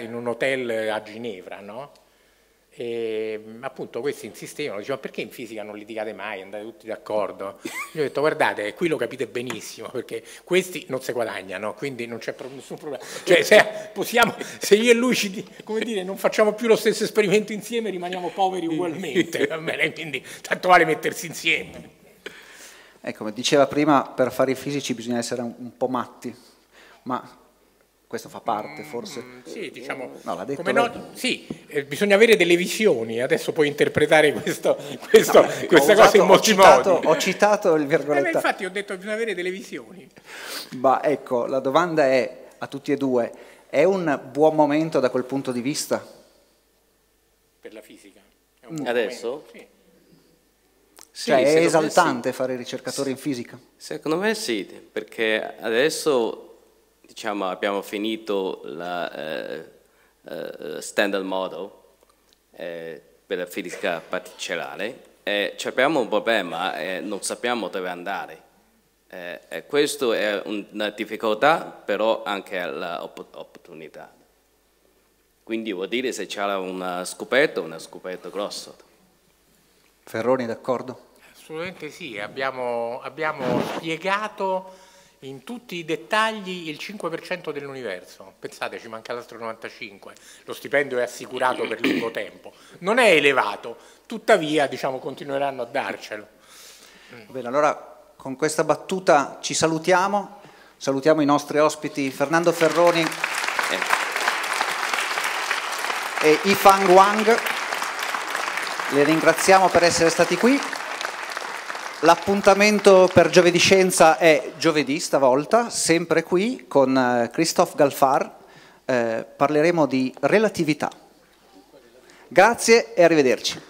Speaker 2: in, un, hotel eh, a Ginevra, no? E, ehm, appunto questi insistevano, dicevano perché in fisica non litigate mai, andate tutti d'accordo? Io ho detto guardate, qui lo capite benissimo perché questi non si guadagnano, quindi non c'è nessun problema. Cioè se, possiamo, se io e lui ci, come dire, non facciamo più lo stesso esperimento insieme rimaniamo poveri mm. ugualmente, bene, quindi tanto vale mettersi insieme.
Speaker 1: Ecco, come diceva prima, per fare i fisici bisogna essere un po' matti,
Speaker 2: ma questo fa parte forse? Mm, sì, diciamo, eh, no, l'ha detto no, sì, eh, bisogna avere delle visioni, adesso puoi interpretare questo, questo, no, questa cosa usato, in molti ho citato, modi. Ho citato il virgolettato. Eh, infatti ho detto bisogna avere delle visioni. Ma ecco, la
Speaker 1: domanda è a tutti e due, è un buon momento da quel punto di vista?
Speaker 2: Per la fisica? Mm. adesso? Sì.
Speaker 1: Sì, cioè, è esaltante sì. fare ricercatore in fisica?
Speaker 3: Secondo me sì, perché adesso diciamo, abbiamo finito la eh, eh, standard model eh, per la fisica particellare e abbiamo un problema e eh, non sappiamo dove andare. Eh, questa è una difficoltà, però anche l'opportunità. Quindi vuol dire se c'era una scoperta, una scoperta grossa. Ferroni, d'accordo?
Speaker 2: Assolutamente sì, abbiamo, abbiamo spiegato in tutti i dettagli il 5% dell'universo. Pensate, ci manca l'altro 95%, lo stipendio è assicurato per lungo tempo. Non è elevato, tuttavia diciamo, continueranno a darcelo.
Speaker 1: Bene, allora con questa battuta ci salutiamo, salutiamo i nostri ospiti Fernando Ferroni e Yifang Wang. Le ringraziamo per essere stati qui. L'appuntamento per Giovedì Scienza è giovedì stavolta, sempre qui con eh, Christophe Galfar. Eh, parleremo di relatività. Grazie e arrivederci.